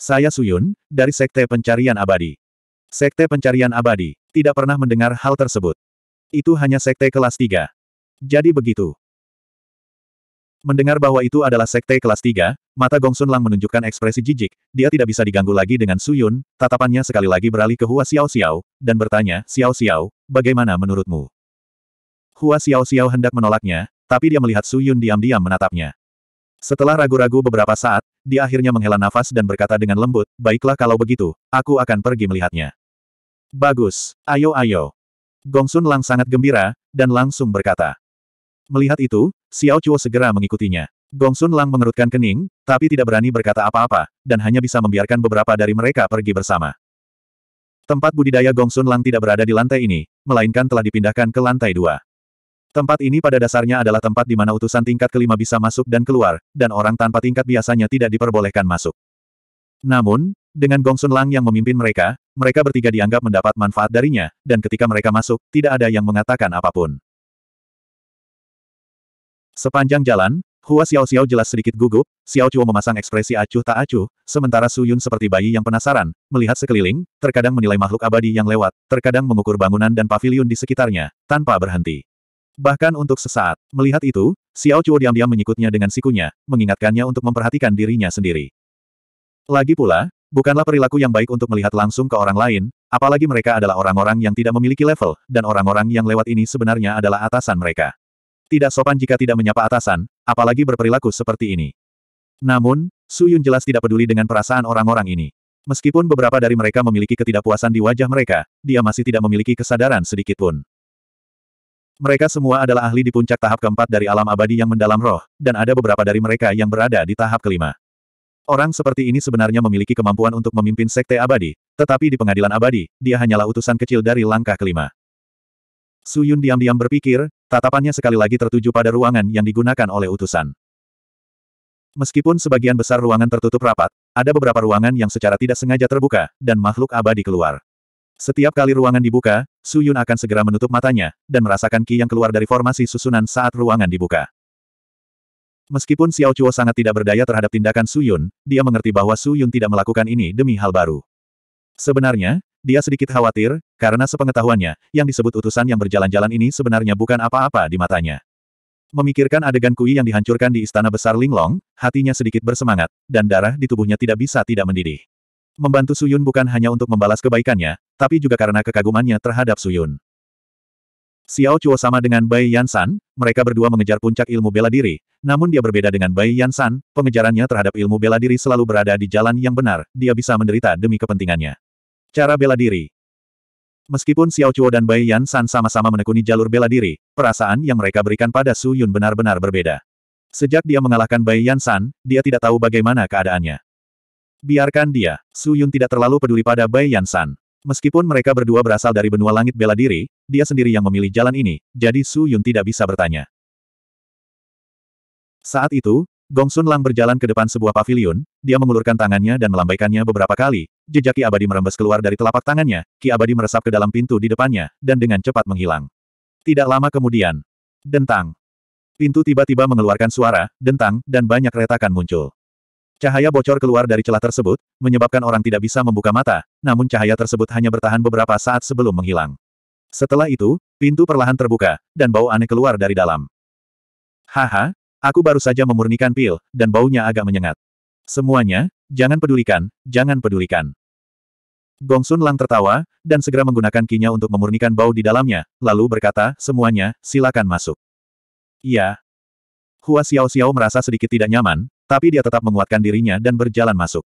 Saya Su Yun, dari Sekte Pencarian Abadi. Sekte pencarian abadi, tidak pernah mendengar hal tersebut. Itu hanya sekte kelas 3. Jadi begitu. Mendengar bahwa itu adalah sekte kelas 3, mata Gongsun Lang menunjukkan ekspresi jijik, dia tidak bisa diganggu lagi dengan Suyun, tatapannya sekali lagi beralih ke Hua Xiao Xiao, dan bertanya, Xiao Xiao, bagaimana menurutmu? Hua Xiao Xiao hendak menolaknya, tapi dia melihat Suyun diam-diam menatapnya. Setelah ragu-ragu beberapa saat, dia akhirnya menghela nafas dan berkata dengan lembut, baiklah kalau begitu, aku akan pergi melihatnya. Bagus, ayo ayo. Gongsun Lang sangat gembira, dan langsung berkata. Melihat itu, Xiao Chuo segera mengikutinya. Gongsun Lang mengerutkan kening, tapi tidak berani berkata apa-apa, dan hanya bisa membiarkan beberapa dari mereka pergi bersama. Tempat budidaya Gongsun Lang tidak berada di lantai ini, melainkan telah dipindahkan ke lantai dua. Tempat ini pada dasarnya adalah tempat di mana utusan tingkat kelima bisa masuk dan keluar, dan orang tanpa tingkat biasanya tidak diperbolehkan masuk. Namun, dengan Gongsun Lang yang memimpin mereka, mereka bertiga dianggap mendapat manfaat darinya, dan ketika mereka masuk, tidak ada yang mengatakan apapun. Sepanjang jalan, Hua Xiao Xiao jelas sedikit gugup, Xiao Chuo memasang ekspresi acuh tak acuh, sementara Su Yun seperti bayi yang penasaran, melihat sekeliling, terkadang menilai makhluk abadi yang lewat, terkadang mengukur bangunan dan pavilion di sekitarnya, tanpa berhenti. Bahkan untuk sesaat, melihat itu, Xiao Chuo diam-diam menyikutnya dengan sikunya, mengingatkannya untuk memperhatikan dirinya sendiri. Lagi pula, bukanlah perilaku yang baik untuk melihat langsung ke orang lain, apalagi mereka adalah orang-orang yang tidak memiliki level, dan orang-orang yang lewat ini sebenarnya adalah atasan mereka. Tidak sopan jika tidak menyapa atasan, apalagi berperilaku seperti ini. Namun, Su Yun jelas tidak peduli dengan perasaan orang-orang ini. Meskipun beberapa dari mereka memiliki ketidakpuasan di wajah mereka, dia masih tidak memiliki kesadaran sedikitpun. Mereka semua adalah ahli di puncak tahap keempat dari alam abadi yang mendalam roh, dan ada beberapa dari mereka yang berada di tahap kelima. Orang seperti ini sebenarnya memiliki kemampuan untuk memimpin sekte abadi, tetapi di pengadilan abadi, dia hanyalah utusan kecil dari langkah kelima. Su Yun diam-diam berpikir, tatapannya sekali lagi tertuju pada ruangan yang digunakan oleh utusan. Meskipun sebagian besar ruangan tertutup rapat, ada beberapa ruangan yang secara tidak sengaja terbuka, dan makhluk abadi keluar. Setiap kali ruangan dibuka, Su Yun akan segera menutup matanya, dan merasakan ki yang keluar dari formasi susunan saat ruangan dibuka. Meskipun Xiao Chuo sangat tidak berdaya terhadap tindakan Su Yun, dia mengerti bahwa Su Yun tidak melakukan ini demi hal baru. Sebenarnya, dia sedikit khawatir, karena sepengetahuannya, yang disebut utusan yang berjalan-jalan ini sebenarnya bukan apa-apa di matanya. Memikirkan adegan Kui yang dihancurkan di istana besar Linglong, hatinya sedikit bersemangat, dan darah di tubuhnya tidak bisa tidak mendidih. Membantu Suyun bukan hanya untuk membalas kebaikannya, tapi juga karena kekagumannya terhadap Suyun. Xiao Chuo sama dengan Bai Yansan, mereka berdua mengejar puncak ilmu bela diri, namun dia berbeda dengan Bai Yansan, pengejarannya terhadap ilmu bela diri selalu berada di jalan yang benar, dia bisa menderita demi kepentingannya. Cara bela diri Meskipun Xiao Chuo dan Bai Yansan sama-sama menekuni jalur bela diri, perasaan yang mereka berikan pada Su Yun benar-benar berbeda. Sejak dia mengalahkan Bai Yansan, dia tidak tahu bagaimana keadaannya. Biarkan dia. Su Yun tidak terlalu peduli pada Bai Yansan. Meskipun mereka berdua berasal dari benua langit bela diri, dia sendiri yang memilih jalan ini, jadi Su Yun tidak bisa bertanya. Saat itu, Gong Sun Lang berjalan ke depan sebuah pavilion, dia mengulurkan tangannya dan melambaikannya beberapa kali, jejak Ki Abadi merembes keluar dari telapak tangannya, Ki Abadi meresap ke dalam pintu di depannya, dan dengan cepat menghilang. Tidak lama kemudian, dentang. Pintu tiba-tiba mengeluarkan suara, dentang, dan banyak retakan muncul. Cahaya bocor keluar dari celah tersebut, menyebabkan orang tidak bisa membuka mata, namun cahaya tersebut hanya bertahan beberapa saat sebelum menghilang. Setelah itu, pintu perlahan terbuka, dan bau aneh keluar dari dalam. Haha, aku baru saja memurnikan pil, dan baunya agak menyengat. Semuanya, jangan pedulikan, jangan pedulikan. Gongsun Lang tertawa, dan segera menggunakan kinya untuk memurnikan bau di dalamnya, lalu berkata, semuanya, silakan masuk. Iya. Hua Xiao Xiao merasa sedikit tidak nyaman, tapi dia tetap menguatkan dirinya dan berjalan masuk.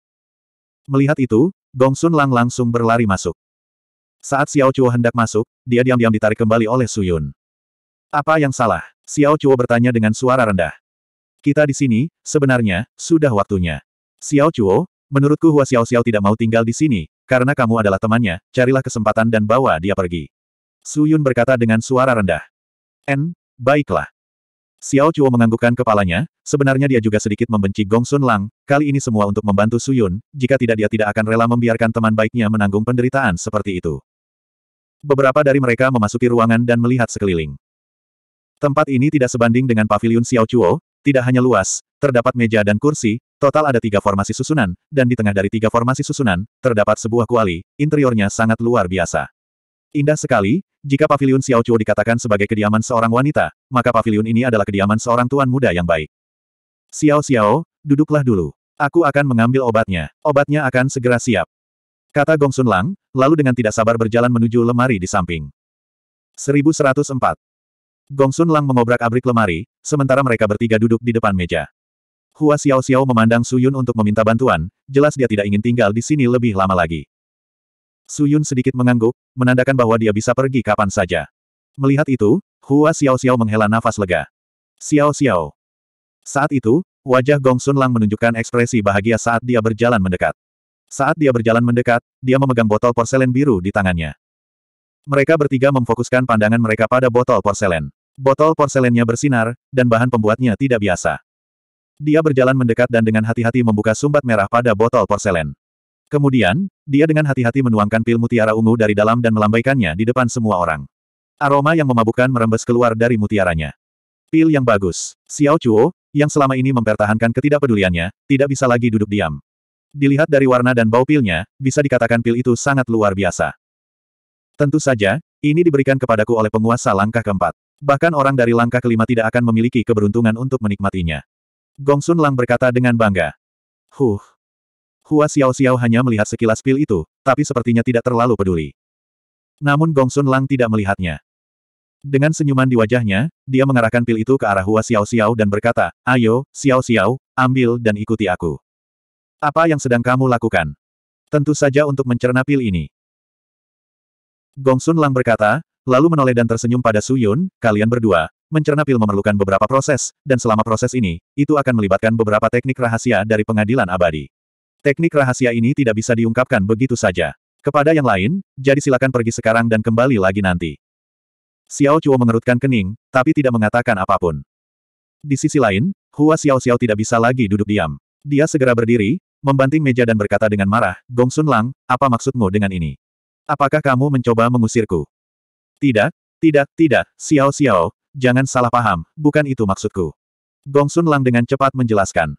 Melihat itu, Gong Sun Lang langsung berlari masuk. Saat Xiao Chuo hendak masuk, dia diam-diam ditarik kembali oleh Su Yun. Apa yang salah? Xiao Chuo bertanya dengan suara rendah. Kita di sini, sebenarnya, sudah waktunya. Xiao Chuo, menurutku Hua Xiao Xiao tidak mau tinggal di sini, karena kamu adalah temannya, carilah kesempatan dan bawa dia pergi. Su Yun berkata dengan suara rendah. N, baiklah. Xiao Chuo menganggukkan kepalanya, sebenarnya dia juga sedikit membenci Gong Sun Lang, kali ini semua untuk membantu Su Yun. jika tidak dia tidak akan rela membiarkan teman baiknya menanggung penderitaan seperti itu. Beberapa dari mereka memasuki ruangan dan melihat sekeliling. Tempat ini tidak sebanding dengan pavilion Xiao Chuo, tidak hanya luas, terdapat meja dan kursi, total ada tiga formasi susunan, dan di tengah dari tiga formasi susunan, terdapat sebuah kuali, interiornya sangat luar biasa. Indah sekali, jika pavilion Xiao Chuo dikatakan sebagai kediaman seorang wanita, maka pavilion ini adalah kediaman seorang tuan muda yang baik. Xiao Xiao, duduklah dulu. Aku akan mengambil obatnya. Obatnya akan segera siap. Kata Gong Sun Lang, lalu dengan tidak sabar berjalan menuju lemari di samping. 1104. Gong Sun Lang mengobrak-abrik lemari, sementara mereka bertiga duduk di depan meja. Hua Xiao Xiao memandang Su Yun untuk meminta bantuan, jelas dia tidak ingin tinggal di sini lebih lama lagi. Suyun sedikit mengangguk, menandakan bahwa dia bisa pergi kapan saja. Melihat itu, Hua Xiao Xiao menghela nafas lega. Xiao Xiao. Saat itu, wajah Gong Sun Lang menunjukkan ekspresi bahagia saat dia berjalan mendekat. Saat dia berjalan mendekat, dia memegang botol porselen biru di tangannya. Mereka bertiga memfokuskan pandangan mereka pada botol porselen. Botol porselennya bersinar, dan bahan pembuatnya tidak biasa. Dia berjalan mendekat dan dengan hati-hati membuka sumbat merah pada botol porselen. Kemudian, dia dengan hati-hati menuangkan pil mutiara ungu dari dalam dan melambaikannya di depan semua orang. Aroma yang memabukkan merembes keluar dari mutiaranya. Pil yang bagus. Xiao Chuo, yang selama ini mempertahankan ketidakpeduliannya, tidak bisa lagi duduk diam. Dilihat dari warna dan bau pilnya, bisa dikatakan pil itu sangat luar biasa. Tentu saja, ini diberikan kepadaku oleh penguasa langkah keempat. Bahkan orang dari langkah kelima tidak akan memiliki keberuntungan untuk menikmatinya. Gong Sun Lang berkata dengan bangga. Huh, Hua Xiao Xiao hanya melihat sekilas pil itu, tapi sepertinya tidak terlalu peduli. Namun Gong Sun Lang tidak melihatnya. Dengan senyuman di wajahnya, dia mengarahkan pil itu ke arah Hua Xiao Xiao dan berkata, Ayo, Xiao Xiao, ambil dan ikuti aku. Apa yang sedang kamu lakukan? Tentu saja untuk mencerna pil ini. Gong Sun Lang berkata, lalu menoleh dan tersenyum pada Su Yun, kalian berdua, mencerna pil memerlukan beberapa proses, dan selama proses ini, itu akan melibatkan beberapa teknik rahasia dari pengadilan abadi. Teknik rahasia ini tidak bisa diungkapkan begitu saja. Kepada yang lain, jadi silakan pergi sekarang dan kembali lagi nanti. Xiao Chuo mengerutkan kening, tapi tidak mengatakan apapun. Di sisi lain, Hua Xiao Xiao tidak bisa lagi duduk diam. Dia segera berdiri, membanting meja dan berkata dengan marah, Gong Sun Lang, apa maksudmu dengan ini? Apakah kamu mencoba mengusirku? Tidak, tidak, tidak, Xiao Xiao, jangan salah paham, bukan itu maksudku. Gong Sun Lang dengan cepat menjelaskan.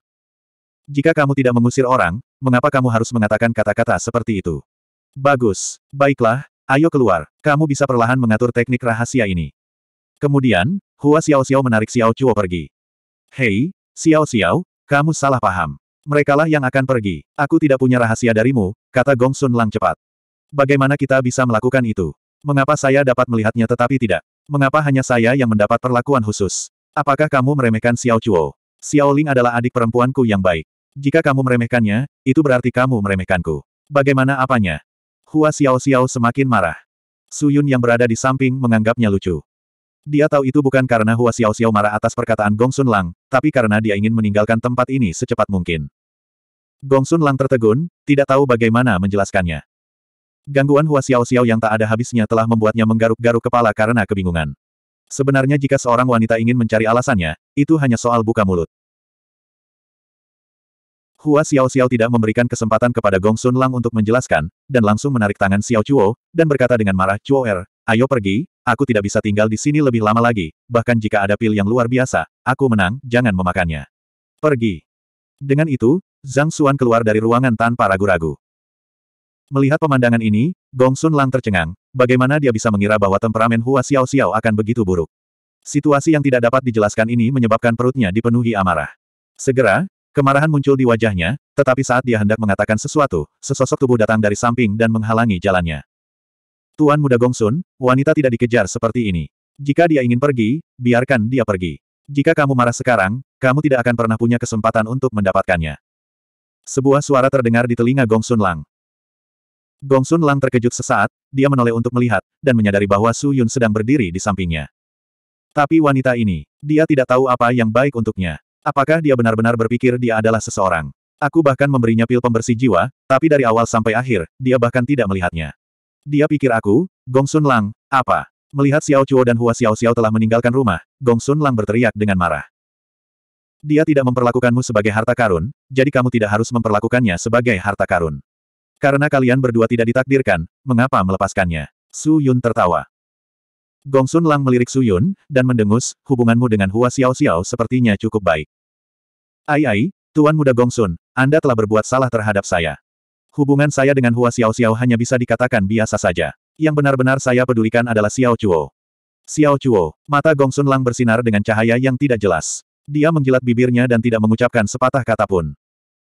Jika kamu tidak mengusir orang, mengapa kamu harus mengatakan kata-kata seperti itu? Bagus, baiklah, ayo keluar, kamu bisa perlahan mengatur teknik rahasia ini. Kemudian, Hua Xiao Xiao menarik Xiao Chuo pergi. Hei, Xiao Xiao, kamu salah paham. Merekalah yang akan pergi. Aku tidak punya rahasia darimu, kata Gong Sun Lang cepat. Bagaimana kita bisa melakukan itu? Mengapa saya dapat melihatnya tetapi tidak? Mengapa hanya saya yang mendapat perlakuan khusus? Apakah kamu meremehkan Xiao Chuo? Xiao Ling adalah adik perempuanku yang baik. Jika kamu meremehkannya, itu berarti kamu meremehkanku. Bagaimana apanya? Hua Xiao Xiao semakin marah. Su Yun yang berada di samping menganggapnya lucu. Dia tahu itu bukan karena Hua Xiao Xiao marah atas perkataan Gong Sun Lang, tapi karena dia ingin meninggalkan tempat ini secepat mungkin. Gong Sun Lang tertegun, tidak tahu bagaimana menjelaskannya. Gangguan Hua Xiao Xiao yang tak ada habisnya telah membuatnya menggaruk-garuk kepala karena kebingungan. Sebenarnya jika seorang wanita ingin mencari alasannya, itu hanya soal buka mulut. Hua Xiao Xiao tidak memberikan kesempatan kepada Gong Sun Lang untuk menjelaskan, dan langsung menarik tangan Xiao Chuo, dan berkata dengan marah Chuo Er, ayo pergi, aku tidak bisa tinggal di sini lebih lama lagi, bahkan jika ada pil yang luar biasa, aku menang, jangan memakannya. Pergi. Dengan itu, Zhang Xuan keluar dari ruangan tanpa ragu-ragu. Melihat pemandangan ini, Gong Sun Lang tercengang, bagaimana dia bisa mengira bahwa temperamen Hua Xiao Xiao akan begitu buruk. Situasi yang tidak dapat dijelaskan ini menyebabkan perutnya dipenuhi amarah. Segera, Kemarahan muncul di wajahnya, tetapi saat dia hendak mengatakan sesuatu, sesosok tubuh datang dari samping dan menghalangi jalannya. Tuan muda Gongsun, wanita tidak dikejar seperti ini. Jika dia ingin pergi, biarkan dia pergi. Jika kamu marah sekarang, kamu tidak akan pernah punya kesempatan untuk mendapatkannya. Sebuah suara terdengar di telinga Gongsun Lang. Gongsun Lang terkejut sesaat, dia menoleh untuk melihat, dan menyadari bahwa Su Yun sedang berdiri di sampingnya. Tapi wanita ini, dia tidak tahu apa yang baik untuknya. Apakah dia benar-benar berpikir dia adalah seseorang? Aku bahkan memberinya pil pembersih jiwa, tapi dari awal sampai akhir, dia bahkan tidak melihatnya. Dia pikir aku, Gong Sun Lang, apa? Melihat Xiao Chuo dan Hua Xiao Xiao telah meninggalkan rumah, Gong Sun Lang berteriak dengan marah. Dia tidak memperlakukanmu sebagai harta karun, jadi kamu tidak harus memperlakukannya sebagai harta karun. Karena kalian berdua tidak ditakdirkan, mengapa melepaskannya? Su Yun tertawa. Gong Sun Lang melirik Su Yun dan mendengus, hubunganmu dengan Hua Xiao Xiao sepertinya cukup baik. Ai ai, Tuan Muda Gong Sun, Anda telah berbuat salah terhadap saya. Hubungan saya dengan Hua Xiao Xiao hanya bisa dikatakan biasa saja. Yang benar-benar saya pedulikan adalah Xiao Chuo. Xiao Chuo, mata Gong Sun Lang bersinar dengan cahaya yang tidak jelas. Dia menjilat bibirnya dan tidak mengucapkan sepatah kata pun.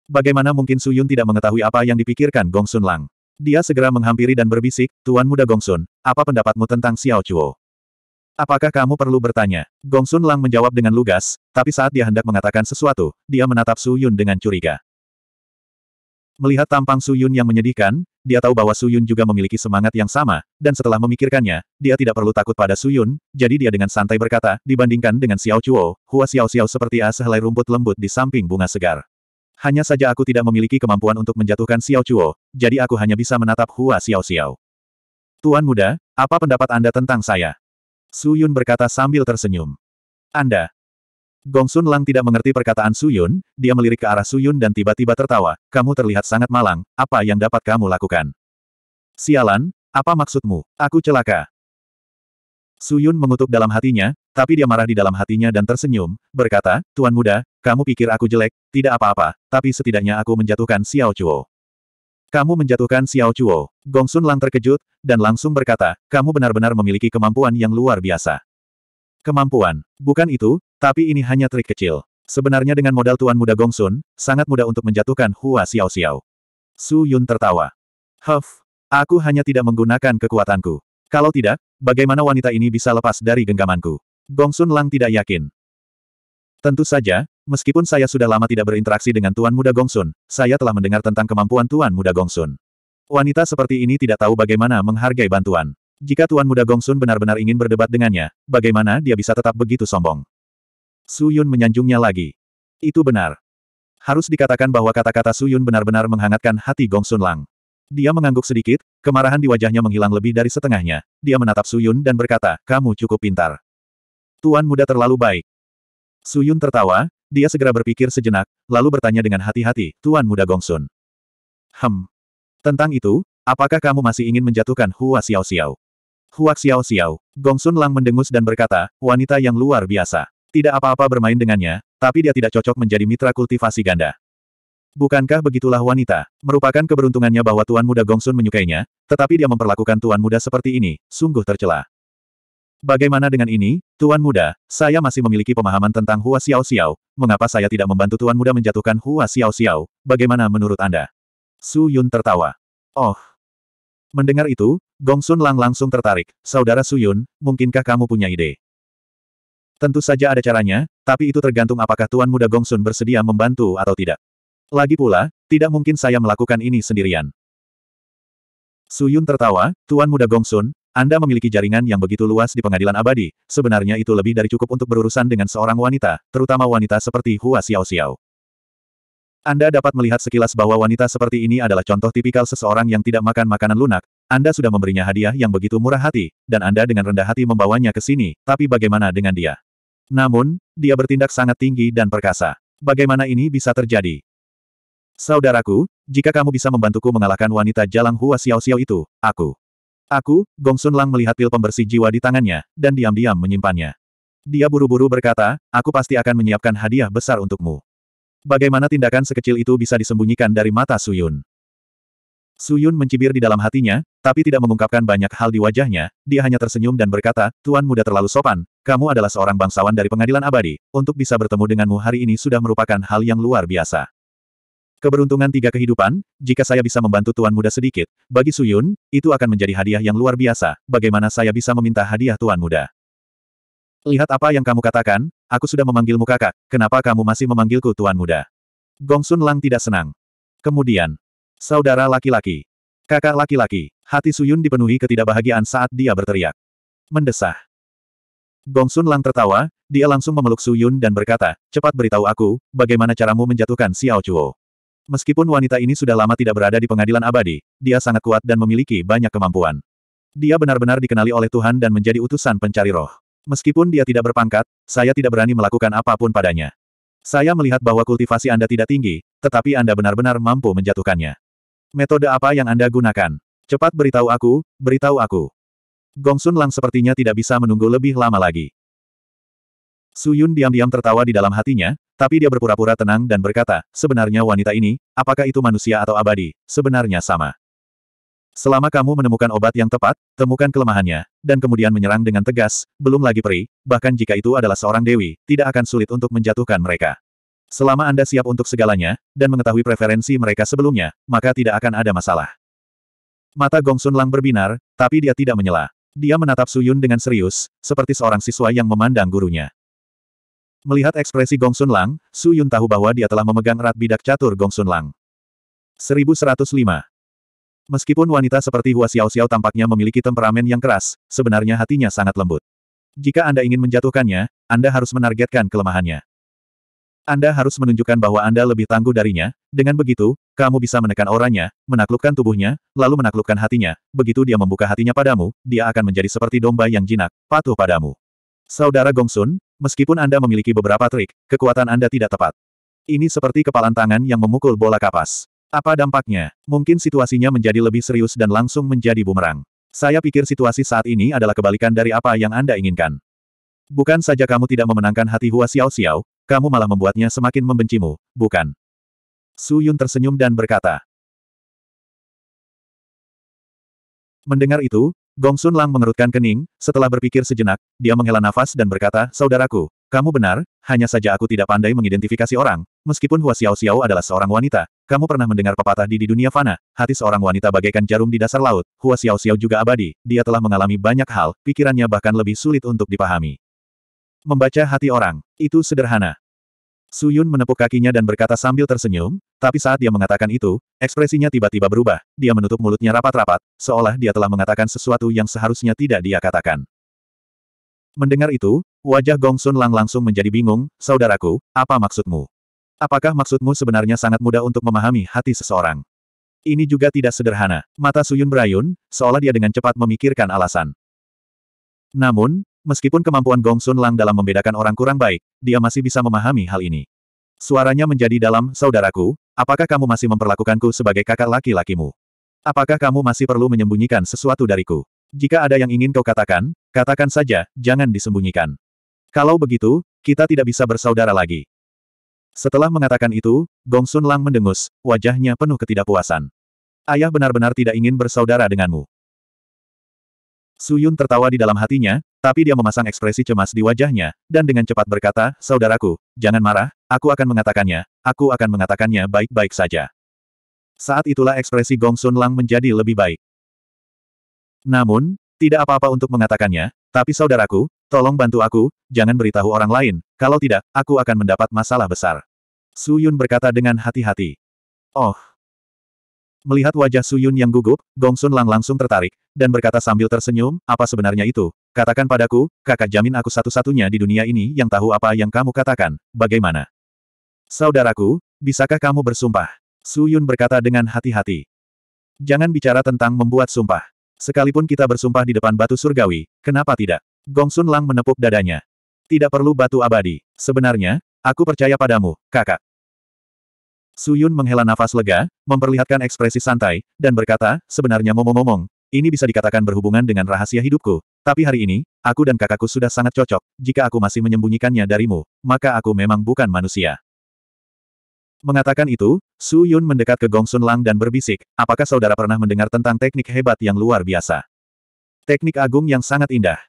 Bagaimana mungkin Su Yun tidak mengetahui apa yang dipikirkan Gong Sun Lang? Dia segera menghampiri dan berbisik, Tuan Muda Gongsun, apa pendapatmu tentang Xiao Chuo? Apakah kamu perlu bertanya? Gongsun Lang menjawab dengan lugas, tapi saat dia hendak mengatakan sesuatu, dia menatap Su Yun dengan curiga. Melihat tampang Su Yun yang menyedihkan, dia tahu bahwa Su Yun juga memiliki semangat yang sama, dan setelah memikirkannya, dia tidak perlu takut pada Su Yun, jadi dia dengan santai berkata, dibandingkan dengan Xiao Chuo, Hua Xiao Xiao seperti as sehelai rumput lembut di samping bunga segar. Hanya saja aku tidak memiliki kemampuan untuk menjatuhkan Xiao Chuo, jadi aku hanya bisa menatap Hua Xiao Xiao. Tuan muda, apa pendapat Anda tentang saya? Su Yun berkata sambil tersenyum. Anda. Gong Sun Lang tidak mengerti perkataan Su Yun, dia melirik ke arah Su Yun dan tiba-tiba tertawa, kamu terlihat sangat malang, apa yang dapat kamu lakukan? Sialan, apa maksudmu? Aku celaka. Su Yun mengutuk dalam hatinya, tapi dia marah di dalam hatinya dan tersenyum, berkata, Tuan muda, kamu pikir aku jelek, tidak apa-apa, tapi setidaknya aku menjatuhkan Xiao Chuo. Kamu menjatuhkan Xiao Chuo. Gong Sun Lang terkejut, dan langsung berkata, kamu benar-benar memiliki kemampuan yang luar biasa. Kemampuan. Bukan itu, tapi ini hanya trik kecil. Sebenarnya dengan modal Tuan Muda Gong Sun, sangat mudah untuk menjatuhkan Hua Xiao Xiao. Su Yun tertawa. Huff, aku hanya tidak menggunakan kekuatanku. Kalau tidak, bagaimana wanita ini bisa lepas dari genggamanku? Gongsun Lang tidak yakin. Tentu saja, meskipun saya sudah lama tidak berinteraksi dengan Tuan Muda Gongsun, saya telah mendengar tentang kemampuan Tuan Muda Gongsun. Wanita seperti ini tidak tahu bagaimana menghargai bantuan. Jika Tuan Muda Gongsun benar-benar ingin berdebat dengannya, bagaimana dia bisa tetap begitu sombong? Su Yun menyanjungnya lagi. Itu benar. Harus dikatakan bahwa kata-kata Su Yun benar-benar menghangatkan hati Gongsun Lang. Dia mengangguk sedikit, kemarahan di wajahnya menghilang lebih dari setengahnya. Dia menatap Su Yun dan berkata, kamu cukup pintar. Tuan muda terlalu baik. Su Yun tertawa, dia segera berpikir sejenak, lalu bertanya dengan hati-hati, Tuan muda Gongsun. Hem. Tentang itu, apakah kamu masih ingin menjatuhkan Hua Xiao Xiao? Hua Xiao Xiao. Gongsun Lang mendengus dan berkata, wanita yang luar biasa. Tidak apa-apa bermain dengannya, tapi dia tidak cocok menjadi mitra kultivasi ganda. Bukankah begitulah wanita? Merupakan keberuntungannya bahwa Tuan Muda Gongsun menyukainya, tetapi dia memperlakukan Tuan Muda seperti ini, sungguh tercela. Bagaimana dengan ini, Tuan Muda, saya masih memiliki pemahaman tentang Hua Xiao Xiao, mengapa saya tidak membantu Tuan Muda menjatuhkan Hua Xiao Xiao, bagaimana menurut Anda? Su Yun tertawa. Oh. Mendengar itu, Gong Sun Lang langsung tertarik, Saudara Su Yun, mungkinkah kamu punya ide? Tentu saja ada caranya, tapi itu tergantung apakah Tuan Muda Gongsun bersedia membantu atau tidak. Lagi pula, tidak mungkin saya melakukan ini sendirian. Su Yun tertawa, Tuan Muda Gongsun, anda memiliki jaringan yang begitu luas di pengadilan abadi, sebenarnya itu lebih dari cukup untuk berurusan dengan seorang wanita, terutama wanita seperti Hua Xiao Xiao. Anda dapat melihat sekilas bahwa wanita seperti ini adalah contoh tipikal seseorang yang tidak makan makanan lunak, Anda sudah memberinya hadiah yang begitu murah hati, dan Anda dengan rendah hati membawanya ke sini, tapi bagaimana dengan dia? Namun, dia bertindak sangat tinggi dan perkasa. Bagaimana ini bisa terjadi? Saudaraku, jika kamu bisa membantuku mengalahkan wanita jalang Hua Xiao Xiao itu, aku Aku, Gong Sun Lang melihat pil pembersih jiwa di tangannya, dan diam-diam menyimpannya. Dia buru-buru berkata, aku pasti akan menyiapkan hadiah besar untukmu. Bagaimana tindakan sekecil itu bisa disembunyikan dari mata Suyun? Suyun mencibir di dalam hatinya, tapi tidak mengungkapkan banyak hal di wajahnya, dia hanya tersenyum dan berkata, Tuan muda terlalu sopan, kamu adalah seorang bangsawan dari pengadilan abadi, untuk bisa bertemu denganmu hari ini sudah merupakan hal yang luar biasa. Keberuntungan tiga kehidupan, jika saya bisa membantu Tuan Muda sedikit, bagi Suyun, itu akan menjadi hadiah yang luar biasa, bagaimana saya bisa meminta hadiah Tuan Muda. Lihat apa yang kamu katakan, aku sudah memanggilmu kakak, kenapa kamu masih memanggilku Tuan Muda? Gong Sun Lang tidak senang. Kemudian, saudara laki-laki, kakak laki-laki, hati Suyun dipenuhi ketidakbahagiaan saat dia berteriak. Mendesah. Gong Sun Lang tertawa, dia langsung memeluk Suyun dan berkata, cepat beritahu aku, bagaimana caramu menjatuhkan Xiao Chuo. Meskipun wanita ini sudah lama tidak berada di pengadilan abadi, dia sangat kuat dan memiliki banyak kemampuan. Dia benar-benar dikenali oleh Tuhan dan menjadi utusan pencari roh. Meskipun dia tidak berpangkat, saya tidak berani melakukan apapun padanya. Saya melihat bahwa kultivasi Anda tidak tinggi, tetapi Anda benar-benar mampu menjatuhkannya. Metode apa yang Anda gunakan? Cepat beritahu aku, beritahu aku. Gongsun Lang sepertinya tidak bisa menunggu lebih lama lagi. Su Yun diam-diam tertawa di dalam hatinya, tapi dia berpura-pura tenang dan berkata, sebenarnya wanita ini, apakah itu manusia atau abadi, sebenarnya sama. Selama kamu menemukan obat yang tepat, temukan kelemahannya, dan kemudian menyerang dengan tegas, belum lagi peri, bahkan jika itu adalah seorang dewi, tidak akan sulit untuk menjatuhkan mereka. Selama Anda siap untuk segalanya, dan mengetahui preferensi mereka sebelumnya, maka tidak akan ada masalah. Mata Gong Sun Lang berbinar, tapi dia tidak menyela. Dia menatap Suyun dengan serius, seperti seorang siswa yang memandang gurunya. Melihat ekspresi Gongsun Lang, Su Yun tahu bahwa dia telah memegang erat bidak catur Gongsun Lang. 1105. Meskipun wanita seperti Hua Xiao Xiao tampaknya memiliki temperamen yang keras, sebenarnya hatinya sangat lembut. Jika Anda ingin menjatuhkannya, Anda harus menargetkan kelemahannya. Anda harus menunjukkan bahwa Anda lebih tangguh darinya, dengan begitu, kamu bisa menekan auranya, menaklukkan tubuhnya, lalu menaklukkan hatinya, begitu dia membuka hatinya padamu, dia akan menjadi seperti domba yang jinak, patuh padamu. Saudara Gongsun, Meskipun Anda memiliki beberapa trik, kekuatan Anda tidak tepat. Ini seperti kepalan tangan yang memukul bola kapas. Apa dampaknya? Mungkin situasinya menjadi lebih serius dan langsung menjadi bumerang. Saya pikir situasi saat ini adalah kebalikan dari apa yang Anda inginkan. Bukan saja kamu tidak memenangkan hati Hua Xiao Xiao, kamu malah membuatnya semakin membencimu, bukan? Su Yun tersenyum dan berkata. Mendengar itu, Gong Sun Lang mengerutkan kening, setelah berpikir sejenak, dia menghela nafas dan berkata, Saudaraku, kamu benar, hanya saja aku tidak pandai mengidentifikasi orang, meskipun Hua Xiao Xiao adalah seorang wanita. Kamu pernah mendengar pepatah di di dunia fana, hati seorang wanita bagaikan jarum di dasar laut, Hua Xiao Xiao juga abadi, dia telah mengalami banyak hal, pikirannya bahkan lebih sulit untuk dipahami. Membaca hati orang, itu sederhana. Su Yun menepuk kakinya dan berkata sambil tersenyum, tapi saat dia mengatakan itu, ekspresinya tiba-tiba berubah, dia menutup mulutnya rapat-rapat, seolah dia telah mengatakan sesuatu yang seharusnya tidak dia katakan. Mendengar itu, wajah Gong Sun Lang langsung menjadi bingung, saudaraku, apa maksudmu? Apakah maksudmu sebenarnya sangat mudah untuk memahami hati seseorang? Ini juga tidak sederhana. Mata Su Yun berayun, seolah dia dengan cepat memikirkan alasan. Namun, Meskipun kemampuan Gong Sun Lang dalam membedakan orang kurang baik, dia masih bisa memahami hal ini. Suaranya menjadi dalam, saudaraku, apakah kamu masih memperlakukanku sebagai kakak laki-lakimu? Apakah kamu masih perlu menyembunyikan sesuatu dariku? Jika ada yang ingin kau katakan, katakan saja, jangan disembunyikan. Kalau begitu, kita tidak bisa bersaudara lagi. Setelah mengatakan itu, Gong Sun Lang mendengus, wajahnya penuh ketidakpuasan. Ayah benar-benar tidak ingin bersaudara denganmu. Su Yun tertawa di dalam hatinya, tapi dia memasang ekspresi cemas di wajahnya, dan dengan cepat berkata, Saudaraku, jangan marah, aku akan mengatakannya, aku akan mengatakannya baik-baik saja. Saat itulah ekspresi Gong Sun Lang menjadi lebih baik. Namun, tidak apa-apa untuk mengatakannya, tapi saudaraku, tolong bantu aku, jangan beritahu orang lain, kalau tidak, aku akan mendapat masalah besar. Su Yun berkata dengan hati-hati. Oh, Melihat wajah Su Yun yang gugup, Gong Sun Lang langsung tertarik, dan berkata sambil tersenyum, apa sebenarnya itu? Katakan padaku, kakak jamin aku satu-satunya di dunia ini yang tahu apa yang kamu katakan, bagaimana? Saudaraku, bisakah kamu bersumpah? Su Yun berkata dengan hati-hati. Jangan bicara tentang membuat sumpah. Sekalipun kita bersumpah di depan batu surgawi, kenapa tidak? Gong Sun Lang menepuk dadanya. Tidak perlu batu abadi. Sebenarnya, aku percaya padamu, kakak. Su Yun menghela nafas lega, memperlihatkan ekspresi santai, dan berkata, sebenarnya momong-momong, ini bisa dikatakan berhubungan dengan rahasia hidupku. Tapi hari ini, aku dan kakakku sudah sangat cocok, jika aku masih menyembunyikannya darimu, maka aku memang bukan manusia. Mengatakan itu, Su Yun mendekat ke Gong Sun Lang dan berbisik, apakah saudara pernah mendengar tentang teknik hebat yang luar biasa? Teknik agung yang sangat indah.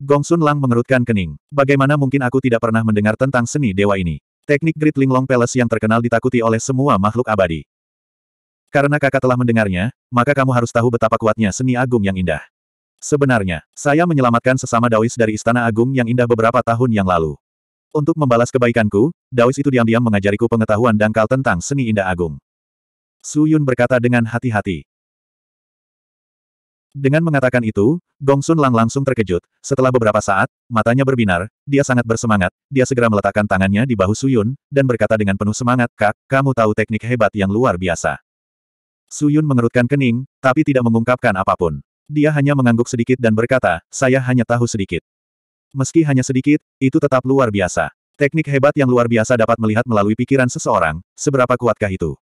Gong Sun Lang mengerutkan kening. Bagaimana mungkin aku tidak pernah mendengar tentang seni dewa ini? Teknik Great Linglong Palace yang terkenal ditakuti oleh semua makhluk abadi. Karena kakak telah mendengarnya, maka kamu harus tahu betapa kuatnya seni agung yang indah. Sebenarnya, saya menyelamatkan sesama Daois dari Istana Agung yang indah beberapa tahun yang lalu. Untuk membalas kebaikanku, Daois itu diam-diam mengajariku pengetahuan dangkal tentang seni indah agung. Su Yun berkata dengan hati-hati. Dengan mengatakan itu, Gong Sun Lang langsung terkejut. Setelah beberapa saat, matanya berbinar, dia sangat bersemangat, dia segera meletakkan tangannya di bahu Suyun, dan berkata dengan penuh semangat, Kak, kamu tahu teknik hebat yang luar biasa. Suyun mengerutkan kening, tapi tidak mengungkapkan apapun. Dia hanya mengangguk sedikit dan berkata, saya hanya tahu sedikit. Meski hanya sedikit, itu tetap luar biasa. Teknik hebat yang luar biasa dapat melihat melalui pikiran seseorang, seberapa kuatkah itu?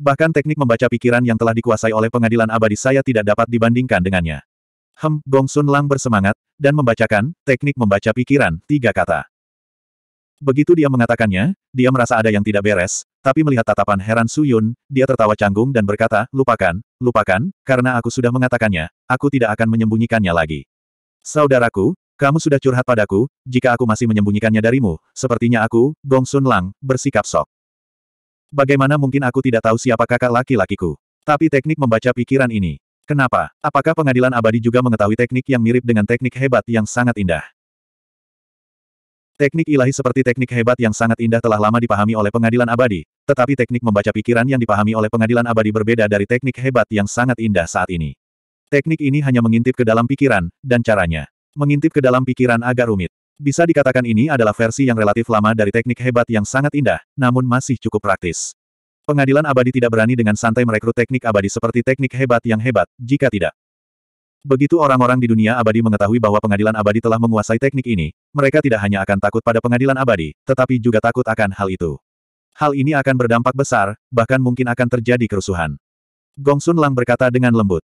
Bahkan teknik membaca pikiran yang telah dikuasai oleh pengadilan abadi saya tidak dapat dibandingkan dengannya. Hem, Gong Sun Lang bersemangat, dan membacakan, teknik membaca pikiran, tiga kata. Begitu dia mengatakannya, dia merasa ada yang tidak beres, tapi melihat tatapan heran Su Yun, dia tertawa canggung dan berkata, lupakan, lupakan, karena aku sudah mengatakannya, aku tidak akan menyembunyikannya lagi. Saudaraku, kamu sudah curhat padaku, jika aku masih menyembunyikannya darimu, sepertinya aku, Gong Sun Lang, bersikap sok. Bagaimana mungkin aku tidak tahu siapa kakak laki-lakiku? Tapi teknik membaca pikiran ini. Kenapa? Apakah pengadilan abadi juga mengetahui teknik yang mirip dengan teknik hebat yang sangat indah? Teknik ilahi seperti teknik hebat yang sangat indah telah lama dipahami oleh pengadilan abadi, tetapi teknik membaca pikiran yang dipahami oleh pengadilan abadi berbeda dari teknik hebat yang sangat indah saat ini. Teknik ini hanya mengintip ke dalam pikiran, dan caranya mengintip ke dalam pikiran agak rumit. Bisa dikatakan ini adalah versi yang relatif lama dari teknik hebat yang sangat indah, namun masih cukup praktis. Pengadilan abadi tidak berani dengan santai merekrut teknik abadi seperti teknik hebat yang hebat, jika tidak. Begitu orang-orang di dunia abadi mengetahui bahwa pengadilan abadi telah menguasai teknik ini, mereka tidak hanya akan takut pada pengadilan abadi, tetapi juga takut akan hal itu. Hal ini akan berdampak besar, bahkan mungkin akan terjadi kerusuhan. Gong Sun Lang berkata dengan lembut.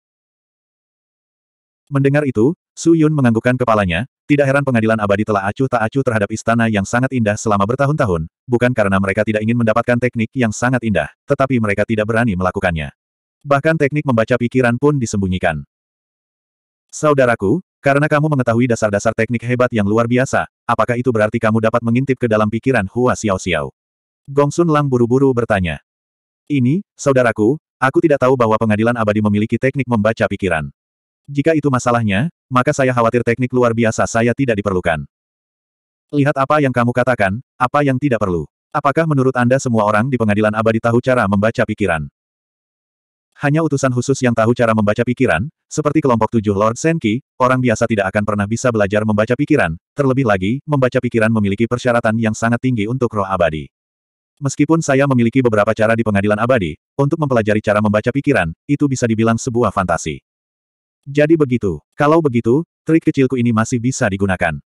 Mendengar itu, Su Yun menganggukkan kepalanya, tidak heran pengadilan abadi telah acuh tak acuh terhadap istana yang sangat indah selama bertahun-tahun, bukan karena mereka tidak ingin mendapatkan teknik yang sangat indah, tetapi mereka tidak berani melakukannya. Bahkan teknik membaca pikiran pun disembunyikan. Saudaraku, karena kamu mengetahui dasar-dasar teknik hebat yang luar biasa, apakah itu berarti kamu dapat mengintip ke dalam pikiran Hua Xiao Xiao? Sun Lang buru-buru bertanya. Ini, saudaraku, aku tidak tahu bahwa pengadilan abadi memiliki teknik membaca pikiran. Jika itu masalahnya, maka saya khawatir teknik luar biasa saya tidak diperlukan. Lihat apa yang kamu katakan, apa yang tidak perlu. Apakah menurut Anda semua orang di pengadilan abadi tahu cara membaca pikiran? Hanya utusan khusus yang tahu cara membaca pikiran, seperti kelompok tujuh Lord Senki, orang biasa tidak akan pernah bisa belajar membaca pikiran, terlebih lagi, membaca pikiran memiliki persyaratan yang sangat tinggi untuk roh abadi. Meskipun saya memiliki beberapa cara di pengadilan abadi, untuk mempelajari cara membaca pikiran, itu bisa dibilang sebuah fantasi. Jadi begitu. Kalau begitu, trik kecilku ini masih bisa digunakan.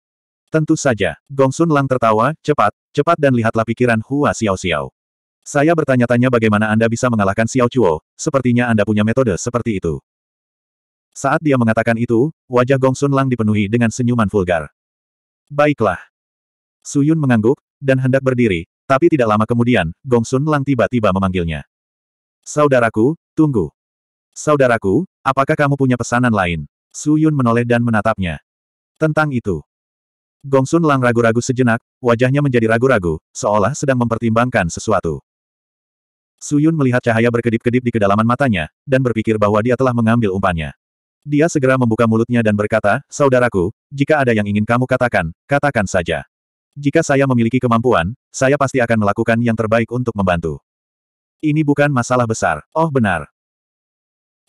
Tentu saja, Gongsun Lang tertawa, cepat, cepat dan lihatlah pikiran Hua Xiao Xiao. Saya bertanya-tanya bagaimana Anda bisa mengalahkan Xiao Chuo, sepertinya Anda punya metode seperti itu. Saat dia mengatakan itu, wajah Gongsun Lang dipenuhi dengan senyuman vulgar. Baiklah. Su Yun mengangguk, dan hendak berdiri, tapi tidak lama kemudian, Gongsun Lang tiba-tiba memanggilnya. Saudaraku, tunggu. Saudaraku, apakah kamu punya pesanan lain? Su Yun menoleh dan menatapnya. Tentang itu. Gongsun Lang ragu-ragu sejenak, wajahnya menjadi ragu-ragu, seolah sedang mempertimbangkan sesuatu. Su Yun melihat cahaya berkedip-kedip di kedalaman matanya, dan berpikir bahwa dia telah mengambil umpannya. Dia segera membuka mulutnya dan berkata, Saudaraku, jika ada yang ingin kamu katakan, katakan saja. Jika saya memiliki kemampuan, saya pasti akan melakukan yang terbaik untuk membantu. Ini bukan masalah besar. Oh benar,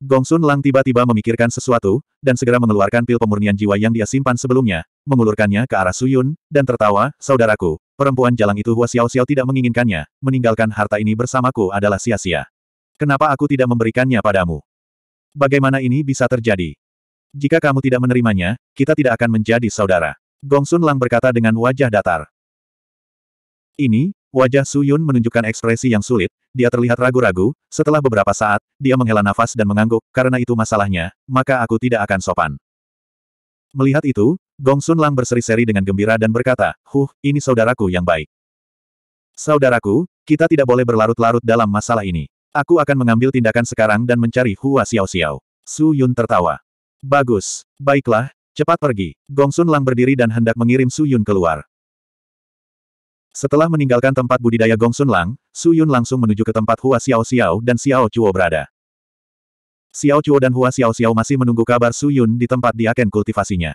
Gong Sun Lang tiba-tiba memikirkan sesuatu, dan segera mengeluarkan pil pemurnian jiwa yang dia simpan sebelumnya, mengulurkannya ke arah Suyun, dan tertawa, saudaraku, perempuan jalang itu Hua Xiao Xiao tidak menginginkannya, meninggalkan harta ini bersamaku adalah sia-sia. Kenapa aku tidak memberikannya padamu? Bagaimana ini bisa terjadi? Jika kamu tidak menerimanya, kita tidak akan menjadi saudara. Gong Sun Lang berkata dengan wajah datar. Ini, Wajah Su Yun menunjukkan ekspresi yang sulit, dia terlihat ragu-ragu, setelah beberapa saat, dia menghela nafas dan mengangguk, karena itu masalahnya, maka aku tidak akan sopan. Melihat itu, Gong Sun Lang berseri-seri dengan gembira dan berkata, Huh, ini saudaraku yang baik. Saudaraku, kita tidak boleh berlarut-larut dalam masalah ini. Aku akan mengambil tindakan sekarang dan mencari Hua Xiao Xiao. Su Yun tertawa. Bagus, baiklah, cepat pergi. Gong Sun Lang berdiri dan hendak mengirim Su Yun keluar. Setelah meninggalkan tempat budidaya Gongsun Lang, Su Yun langsung menuju ke tempat Hua Xiao Xiao dan Xiao Chuo berada. Xiao Chuo dan Hua Xiao Xiao masih menunggu kabar Su Yun di tempat diaken kultivasinya.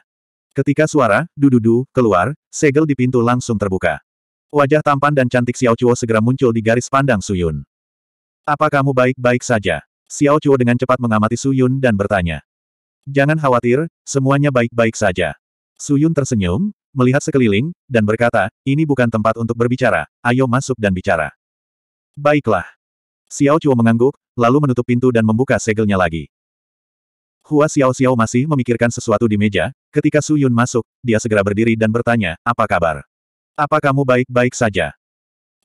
Ketika suara, dududu, keluar, segel di pintu langsung terbuka. Wajah tampan dan cantik Xiao Chuo segera muncul di garis pandang Su Yun. Apa kamu baik-baik saja? Xiao Chuo dengan cepat mengamati Su Yun dan bertanya. Jangan khawatir, semuanya baik-baik saja. Su Yun tersenyum, melihat sekeliling, dan berkata, ini bukan tempat untuk berbicara, ayo masuk dan bicara. Baiklah. Xiao Chuo mengangguk, lalu menutup pintu dan membuka segelnya lagi. Hua Xiao Xiao masih memikirkan sesuatu di meja, ketika Su Yun masuk, dia segera berdiri dan bertanya, apa kabar? Apa kamu baik-baik saja?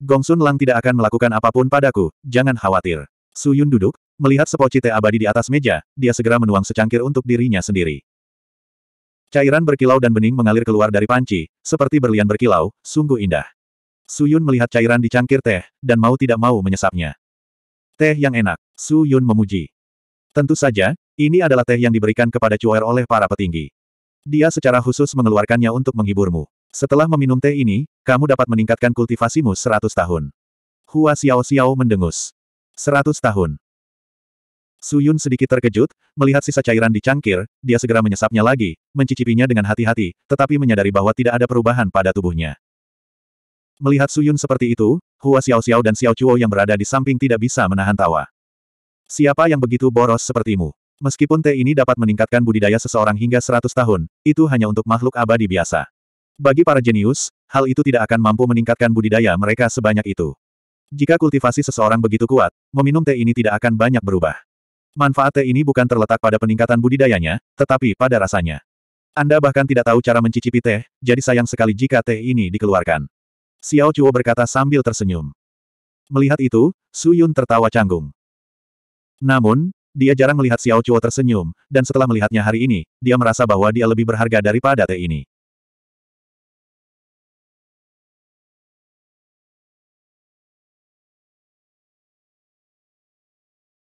Gong Sun Lang tidak akan melakukan apapun padaku, jangan khawatir. Su Yun duduk, melihat sepoci teh abadi di atas meja, dia segera menuang secangkir untuk dirinya sendiri. Cairan berkilau dan bening mengalir keluar dari panci, seperti berlian berkilau, sungguh indah. Su Yun melihat cairan di cangkir teh, dan mau tidak mau menyesapnya. Teh yang enak, Su Yun memuji. Tentu saja, ini adalah teh yang diberikan kepada Cuer oleh para petinggi. Dia secara khusus mengeluarkannya untuk menghiburmu. Setelah meminum teh ini, kamu dapat meningkatkan kultivasimu seratus tahun. Hua Xiao Xiao mendengus. Seratus tahun. Suyun sedikit terkejut, melihat sisa cairan di cangkir, dia segera menyesapnya lagi, mencicipinya dengan hati-hati, tetapi menyadari bahwa tidak ada perubahan pada tubuhnya. Melihat Suyun seperti itu, Hua Xiao Xiao dan Xiao Chuo yang berada di samping tidak bisa menahan tawa. Siapa yang begitu boros sepertimu? Meskipun teh ini dapat meningkatkan budidaya seseorang hingga 100 tahun, itu hanya untuk makhluk abadi biasa. Bagi para jenius, hal itu tidak akan mampu meningkatkan budidaya mereka sebanyak itu. Jika kultivasi seseorang begitu kuat, meminum teh ini tidak akan banyak berubah. Manfaat teh ini bukan terletak pada peningkatan budidayanya, tetapi pada rasanya. Anda bahkan tidak tahu cara mencicipi teh, jadi sayang sekali jika teh ini dikeluarkan. Xiao Chuo berkata sambil tersenyum. Melihat itu, Su Yun tertawa canggung. Namun, dia jarang melihat Xiao Chuo tersenyum, dan setelah melihatnya hari ini, dia merasa bahwa dia lebih berharga daripada teh ini.